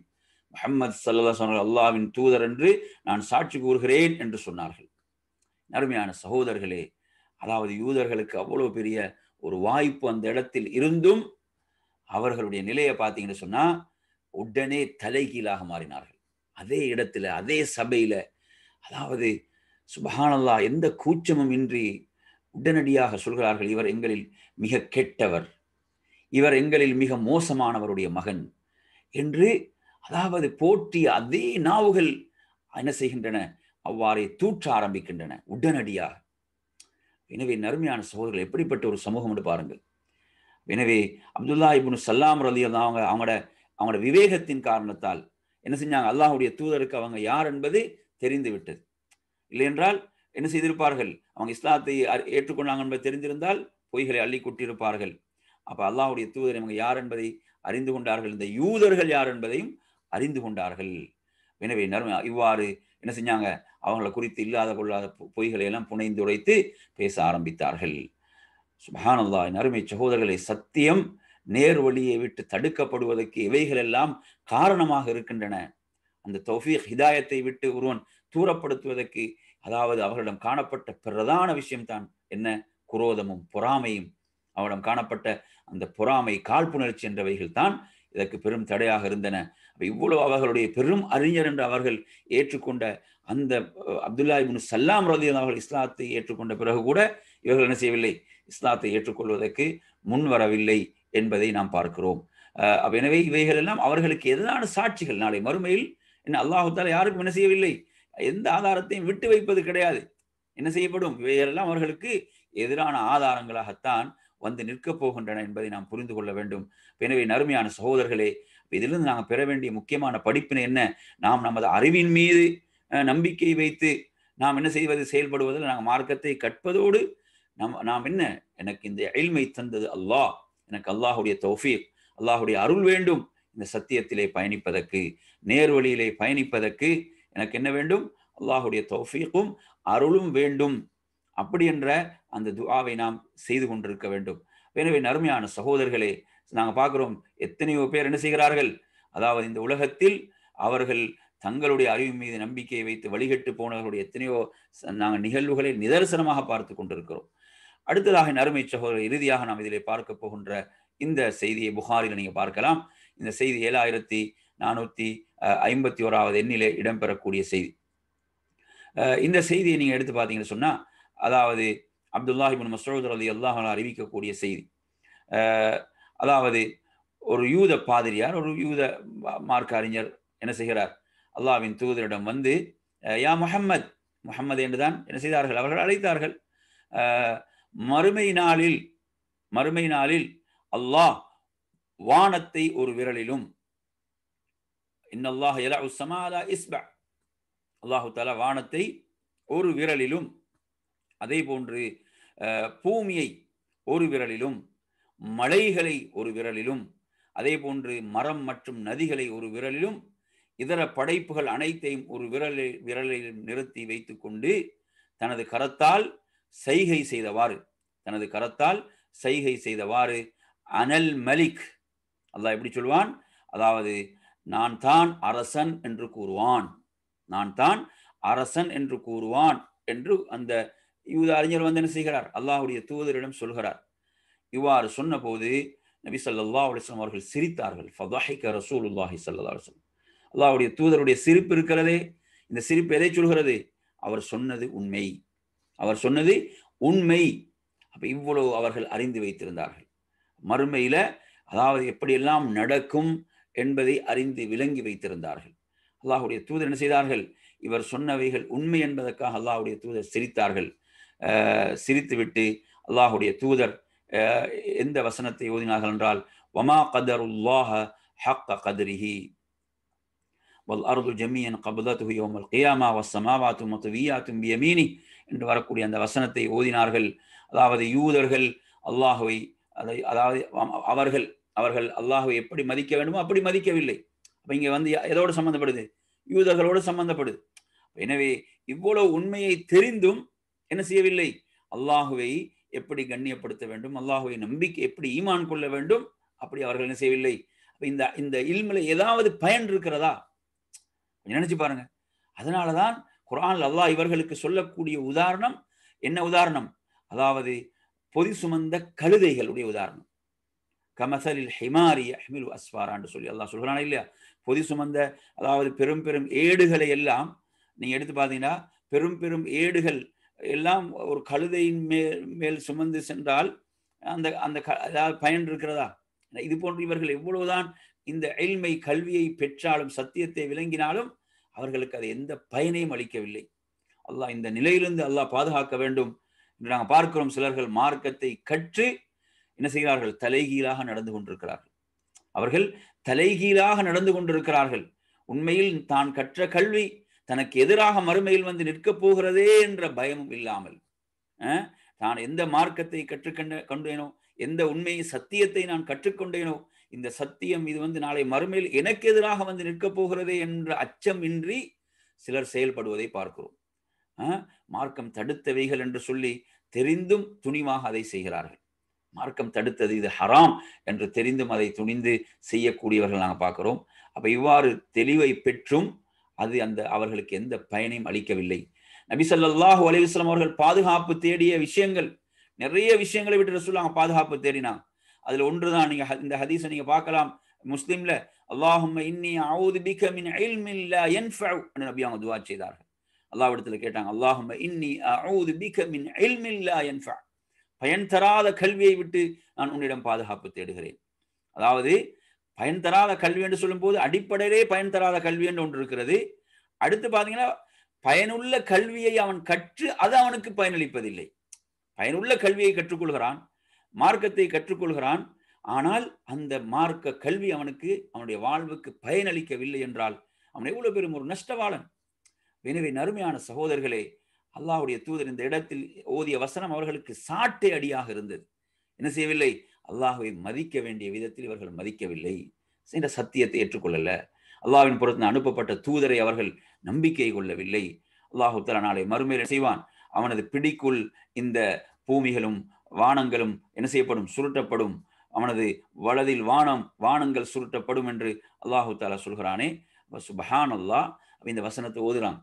முஹம்மது சல்லா சொன்ன அல்லாவின் தூதர் என்று நான் சாட்சி கூறுகிறேன் என்று சொன்னார்கள் அருமையான சகோதரர்களே அதாவது யூதர்களுக்கு அவ்வளவு பெரிய ஒரு வாய்ப்பு அந்த இடத்தில் இருந்தும் அவர்களுடைய நிலையை பார்த்தீங்கன்னு சொன்னால் உடனே தலைகீழாக மாறினார்கள் அதே இடத்துல அதே சபையில் அதாவது சுபானல்லா எந்த கூச்சமும் இன்றி உடனடியாக சொல்கிறார்கள் இவர் எங்களில் மிக கெட்டவர் இவர் எங்களில் மிக மோசமானவருடைய மகன் என்று அதாவது போற்றிய அதே நாவுகள் என்ன செய்கின்றன அவ்வாறே தூற்ற ஆரம்பிக்கின்றன உடனடியாக எனவே நறுமையான சகோதரர்கள் எப்படிப்பட்ட ஒரு சமூகம் என்று பாருங்கள் எனவே அப்துல்லா இப்னு சல்லாம் ரலி அவங்க அவங்களோட அவங்களோட விவேகத்தின் காரணத்தால் என்ன செஞ்சாங்க அல்லாஹுடைய தூதருக்கு அவங்க யார் என்பது தெரிந்துவிட்டது இல்லையென்றால் என்ன செய்திருப்பார்கள் அவங்க இஸ்லாத்தை ஏற்றுக்கொண்டாங்க என்பது தெரிந்திருந்தால் பொய்களை அள்ளி கொட்டியிருப்பார்கள் அப்போ அல்லாஹுடைய தூதர் இவங்க யார் என்பதை அறிந்து கொண்டார்கள் இந்த யூதர்கள் யார் என்பதையும் அறிந்து கொண்டார்கள் எனவே இவ்வாறு என்ன செஞ்சாங்க அவங்களை குறித்து இல்லாத கொள்ளாத பொய்களை எல்லாம் புனைந்து உடைத்து பேச ஆரம்பித்தார்கள் சுபஹானல்லா என் அருமை சகோதரர்களை சத்தியம் நேர் வழியை விட்டு தடுக்கப்படுவதற்கு இவைகள் எல்லாம் காரணமாக இருக்கின்றன அந்த தௌஃபீக் ஹிதாயத்தை விட்டு ஒருவன் தூரப்படுத்துவதற்கு அதாவது அவர்களிடம் காணப்பட்ட பிரதான விஷயம்தான் என்ன குரோதமும் பொறாமையும் அவரிடம் காணப்பட்ட அந்த பொறாமை காழ்ப்புணர்ச்சி என்றவைகள் தான் இதற்கு பெரும் தடையாக இருந்தன இவ்வளவு அவர்களுடைய பெரும் அறிஞர் என்று அவர்கள் ஏற்றுக்கொண்ட அந்த அப்துல்லா இபின் சல்லாம் ரதி அவர்கள் இஸ்லாத்தை ஏற்றுக்கொண்ட பிறகு கூட இவர்கள் என்ன செய்யவில்லை இஸ்லாத்தை ஏற்றுக்கொள்வதற்கு முன் வரவில்லை என்பதை நாம் பார்க்கிறோம் எனவே இவைகள் எல்லாம் அவர்களுக்கு எதிரான சாட்சிகள் நாளை மறுமையில் என்ன அல்லாஹு தாலா யாருக்கும் என்ன செய்யவில்லை எந்த ஆதாரத்தையும் விட்டு வைப்பது கிடையாது என்ன செய்யப்படும் இவையெல்லாம் அவர்களுக்கு எதிரான ஆதாரங்களாகத்தான் வந்து நிற்கப் போகின்றன என்பதை நாம் புரிந்து கொள்ள வேண்டும் எனவே நறுமையான சகோதரர்களே இதிலிருந்து நாங்கள் பெற வேண்டிய முக்கியமான படிப்பினை என்ன நாம் நமது அறிவின் மீது நம்பிக்கை வைத்து நாம் என்ன செய்வது செயல்படுவதில் நாங்கள் மார்க்கத்தை கற்பதோடு நம் நாம் என்ன எனக்கு இந்த எழ்மை தந்தது அல்லாஹ் எனக்கு அல்லாஹுடைய தௌஃபீர் அல்லாஹுடைய அருள் வேண்டும் இந்த சத்தியத்திலே பயணிப்பதற்கு நேர்வழியிலே பயணிப்பதற்கு எனக்கு என்ன வேண்டும் அல்லாஹுடைய தௌஃபீக்கும் அருளும் வேண்டும் அப்படி என்ற அந்த துவாவை நாம் செய்து கொண்டிருக்க வேண்டும் எனவே நருமையான சகோதரர்களே நாங்கள் பார்க்குறோம் எத்தனையோ பேர் என்ன செய்கிறார்கள் அதாவது இந்த உலகத்தில் அவர்கள் தங்களுடைய அறிவு மீது நம்பிக்கையை வைத்து வழிகட்டு போனவர்களுடைய எத்தனையோ நாங்கள் நிகழ்வுகளை நிதர்சனமாக பார்த்து கொண்டிருக்கிறோம் அடுத்ததாக நறுமை சகோதரர் இறுதியாக நாம் இதில் பார்க்க போகின்ற இந்த செய்தியை புகாரில் நீங்கள் பார்க்கலாம் இந்த செய்தி ஏழாயிரத்தி நானூற்றி ஐம்பத்தி ஓராவது எண்ணிலே இடம்பெறக்கூடிய செய்தி இந்த செய்தியை நீங்கள் எடுத்து பார்த்தீங்கன்னு சொன்னால் அதாவது பின் மசோதர் அலி அல்லாஹால அறிவிக்கக்கூடிய செய்தி அதாவது ஒரு யூத பாதிரியார் ஒரு யூத மார்க்க அறிஞர் என்ன செய்கிறார் அல்லாவின் தூதரிடம் வந்து யா முஹம்மத் முஹம்மது என்று தான் என்ன செய்தார்கள் அவர்கள் அழைத்தார்கள் மறுமை நாளில் மறுமை நாளில் அல்லாஹ் வானத்தை ஒரு விரலிலும் இன்னல்லாஹ் எலா உசமாலா இஸ்பா அல்லாஹு தலா வானத்தை ஒரு விரலிலும் அதே போன்று பூமியை ஒரு விரலிலும் மலைகளை ஒரு விரலிலும் அதே போன்று மரம் மற்றும் நதிகளை ஒரு விரலிலும் இதர படைப்புகள் அனைத்தையும் ஒரு விரலில் விரலிலும் நிறுத்தி வைத்துக்கொண்டு தனது கரத்தால் சைகை செய்தவாறு தனது கரத்தால் சைகை செய்தவாறு அனல் மலிக் அதான் எப்படி சொல்வான் அதாவது நான் தான் அரசன் என்று கூறுவான் நான் தான் அரசன் என்று கூறுவான் என்று அந்த யூத அறிஞர் வந்து என்ன செய்கிறார் அல்லாஹுடைய தூதரிடம் சொல்கிறார் இவ்வாறு சொன்னபோது நபி சொல்லா அலிஸ்லாம் அவர்கள் சிரித்தார்கள் ஃபதாஹிக ரசூல் உல்லாஹி சல்லா அலிஸ்லாம் அல்லாஹுடைய தூதருடைய சிரிப்பு இருக்கிறதே இந்த சிரிப்பு எதை சொல்கிறது அவர் சொன்னது உண்மை அவர் சொன்னது உண்மை அப்போ இவ்வளவு அவர்கள் அறிந்து வைத்திருந்தார்கள் மறுமையில் அதாவது எப்படியெல்லாம் நடக்கும் என்பதை அறிந்து விளங்கி வைத்திருந்தார்கள் அல்லாஹுடைய தூதர் என்ன செய்தார்கள் இவர் சொன்னவைகள் உண்மை என்பதற்காக அல்லாஹுடைய தூதர் சிரித்தார்கள் சிரித்துவிட்டு அல்லாஹுடைய தூதர் எந்த வசனத்தை ஓதினார்கள் என்றால் வமா கதர் கதருல்லாஹ ஹக்க கதிரிஹி கதரிஹி والأرض جميعا قبضته يوم القيامة والسماوات مطويات بيمينه என்று வரக்கூடிய அந்த வசனத்தை ஓதினார்கள் அதாவது யூதர்கள் அல்லாஹுவை அதை அதாவது அவர்கள் அவர்கள் அல்லாஹுவை எப்படி மதிக்க வேண்டுமோ அப்படி மதிக்கவில்லை அப்போ இங்கே வந்து எதோடு சம்மந்தப்படுது யூதர்களோடு சம்மந்தப்படுது எனவே இவ்வளவு உண்மையை தெரிந்தும் என்ன செய்யவில்லை அல்லாஹுவை எப்படி கண்ணியப்படுத்த வேண்டும் அல்லாஹுவை நம்பிக்கை எப்படி ஈமான் கொள்ள வேண்டும் அப்படி அவர்கள் என்ன செய்யவில்லை இந்த இந்த இல்மில் ஏதாவது பயன் இருக்கிறதா நினைச்சு பாருங்க அதனால தான் குரான் அல்லாஹ் இவர்களுக்கு சொல்லக்கூடிய உதாரணம் என்ன உதாரணம் அதாவது பொதி சுமந்த கழுதைகளுடைய உதாரணம் கமசலில் ஹிமாரி அஹ்மில் அஸ்வாரான்னு சொல்லி எல்லாம் சொல்கிறானா இல்லையா பொதி சுமந்த அதாவது பெரும் பெரும் ஏடுகளை எல்லாம் நீங்கள் எடுத்து பார்த்தீங்கன்னா பெரும் பெரும் ஏடுகள் எல்லாம் ஒரு கழுதையின் மேல் மேல் சுமந்து சென்றால் அந்த அந்த க அதாவது பயன் இருக்கிறதா இது போன்ற இவர்கள் எவ்வளவுதான் இந்த எல்மை கல்வியை பெற்றாலும் சத்தியத்தை விளங்கினாலும் அவர்களுக்கு அது எந்த பயனையும் அளிக்கவில்லை அல்லாஹ் இந்த நிலையிலிருந்து அல்லாஹ் பாதுகாக்க வேண்டும் என்று நாங்கள் பார்க்கிறோம் சிலர்கள் மார்க்கத்தை கற்று என்ன செய்கிறார்கள் தலைகீழாக நடந்து கொண்டிருக்கிறார்கள் அவர்கள் தலைகீழாக நடந்து கொண்டிருக்கிறார்கள் உண்மையில் தான் கற்ற கல்வி தனக்கு எதிராக மறுமையில் வந்து நிற்கப் போகிறதே என்ற பயமும் இல்லாமல் நான் எந்த மார்க்கத்தை கற்றுக்கண்ட கொண்டேனோ எந்த உண்மையை சத்தியத்தை நான் கற்றுக்கொண்டேனோ இந்த சத்தியம் இது வந்து நாளை மறுமையில் எனக்கு எதிராக வந்து நிற்கப் போகிறதே என்ற அச்சம் இன்றி சிலர் செயல்படுவதை பார்க்கிறோம் மார்க்கம் தடுத்தவைகள் என்று சொல்லி தெரிந்தும் துணிவாக அதை செய்கிறார்கள் மார்க்கம் தடுத்தது இது ஹராம் என்று தெரிந்தும் அதை துணிந்து செய்யக்கூடியவர்கள் நாங்கள் பார்க்குறோம் அப்போ இவ்வாறு தெளிவை பெற்றும் அது அந்த அவர்களுக்கு எந்த பயனையும் அளிக்கவில்லை நபி சல்லாஹூ அலிவஸ்லாம் அவர்கள் பாதுகாப்பு தேடிய விஷயங்கள் நிறைய விஷயங்களை விட்டு சொல்லுவாங்க பாதுகாப்பு தேடினாங்க அதில் ஒன்று தான் நீங்கள் இந்த ஹதீஸை நீங்கள் பார்க்கலாம் முஸ்லீம்ல அல்லாஹும் இன்னி பிக மின் நபி அவங்க துவா செய்தார்கள் அல்லாஹ் இடத்துல கேட்டாங்க அல்லாஹும் இன்னி பிக மின் பயன் தராத கல்வியை விட்டு நான் உன்னிடம் பாதுகாப்பு தேடுகிறேன் அதாவது பயன் தராத கல்வி என்று சொல்லும்போது அடிப்படையிலே பயன் தராத கல்வி என்று ஒன்று இருக்கிறது அடுத்து பார்த்தீங்கன்னா பயனுள்ள கல்வியை அவன் கற்று அது அவனுக்கு பயனளிப்பதில்லை பயனுள்ள கல்வியை கற்றுக்கொள்கிறான் மார்க்கத்தை கற்றுக்கொள்கிறான் ஆனால் அந்த மார்க்க கல்வி அவனுக்கு அவனுடைய வாழ்வுக்கு பயனளிக்கவில்லை என்றால் அவன் எவ்வளவு பெரும் ஒரு நஷ்டவாளன் எனவே நறுமையான சகோதரர்களே அல்லாஹுடைய தூதர் இந்த இடத்தில் ஓதிய வசனம் அவர்களுக்கு சாட்டை அடியாக இருந்தது என்ன செய்யவில்லை அல்லாஹுவை மதிக்க வேண்டிய விதத்தில் இவர்கள் மதிக்கவில்லை என்ற சத்தியத்தை ஏற்றுக்கொள்ளல அல்லாவின் புறத்தில் அனுப்பப்பட்ட தூதரை அவர்கள் நம்பிக்கை கொள்ளவில்லை அல்லாஹு தலா நாளை மறுமையில் செய்வான் அவனது பிடிக்குள் இந்த பூமிகளும் வானங்களும் என்ன செய்யப்படும் சுருட்டப்படும் அவனது வலதில் வானம் வானங்கள் சுருட்டப்படும் என்று அல்லாஹு தாலா சொல்கிறானே சுபஹான் அல்லா இந்த வசனத்தை ஓதுறான்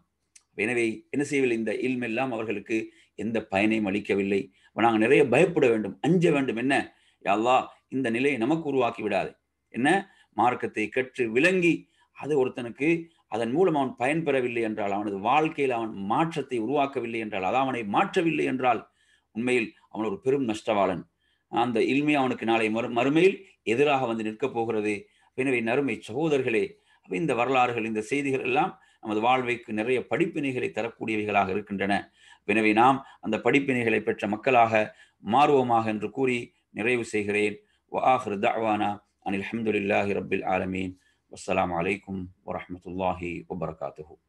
எனவே என்ன செய்யவில்லை இந்த இல்மெல்லாம் அவர்களுக்கு எந்த பயனையும் அளிக்கவில்லை நாங்கள் நிறைய பயப்பட வேண்டும் அஞ்ச வேண்டும் என்ன யாவா இந்த நிலையை நமக்கு உருவாக்கி விடாது என்ன மார்க்கத்தை கற்று விளங்கி அது ஒருத்தனுக்கு அதன் மூலம் அவன் பயன்பெறவில்லை என்றால் அவனது வாழ்க்கையில் அவன் மாற்றத்தை உருவாக்கவில்லை என்றால் அது அவனை மாற்றவில்லை என்றால் உண்மையில் அவன் ஒரு பெரும் நஷ்டவாளன் அந்த இல்மை அவனுக்கு நாளை மறு மறுமையில் எதிராக வந்து நிற்கப் போகிறது எனவே நறுமை சகோதரர்களே இந்த வரலாறுகள் இந்த செய்திகள் எல்லாம் நமது வாழ்வைக்கு நிறைய படிப்பினைகளை தரக்கூடியவைகளாக இருக்கின்றன எனவே நாம் அந்த படிப்பினைகளை பெற்ற மக்களாக மாறுவோமாக என்று கூறி நிறைவு செய்கிறேன் وآخر دعوانا أن الحمد لله رب العالمين والسلام عليكم ورحمة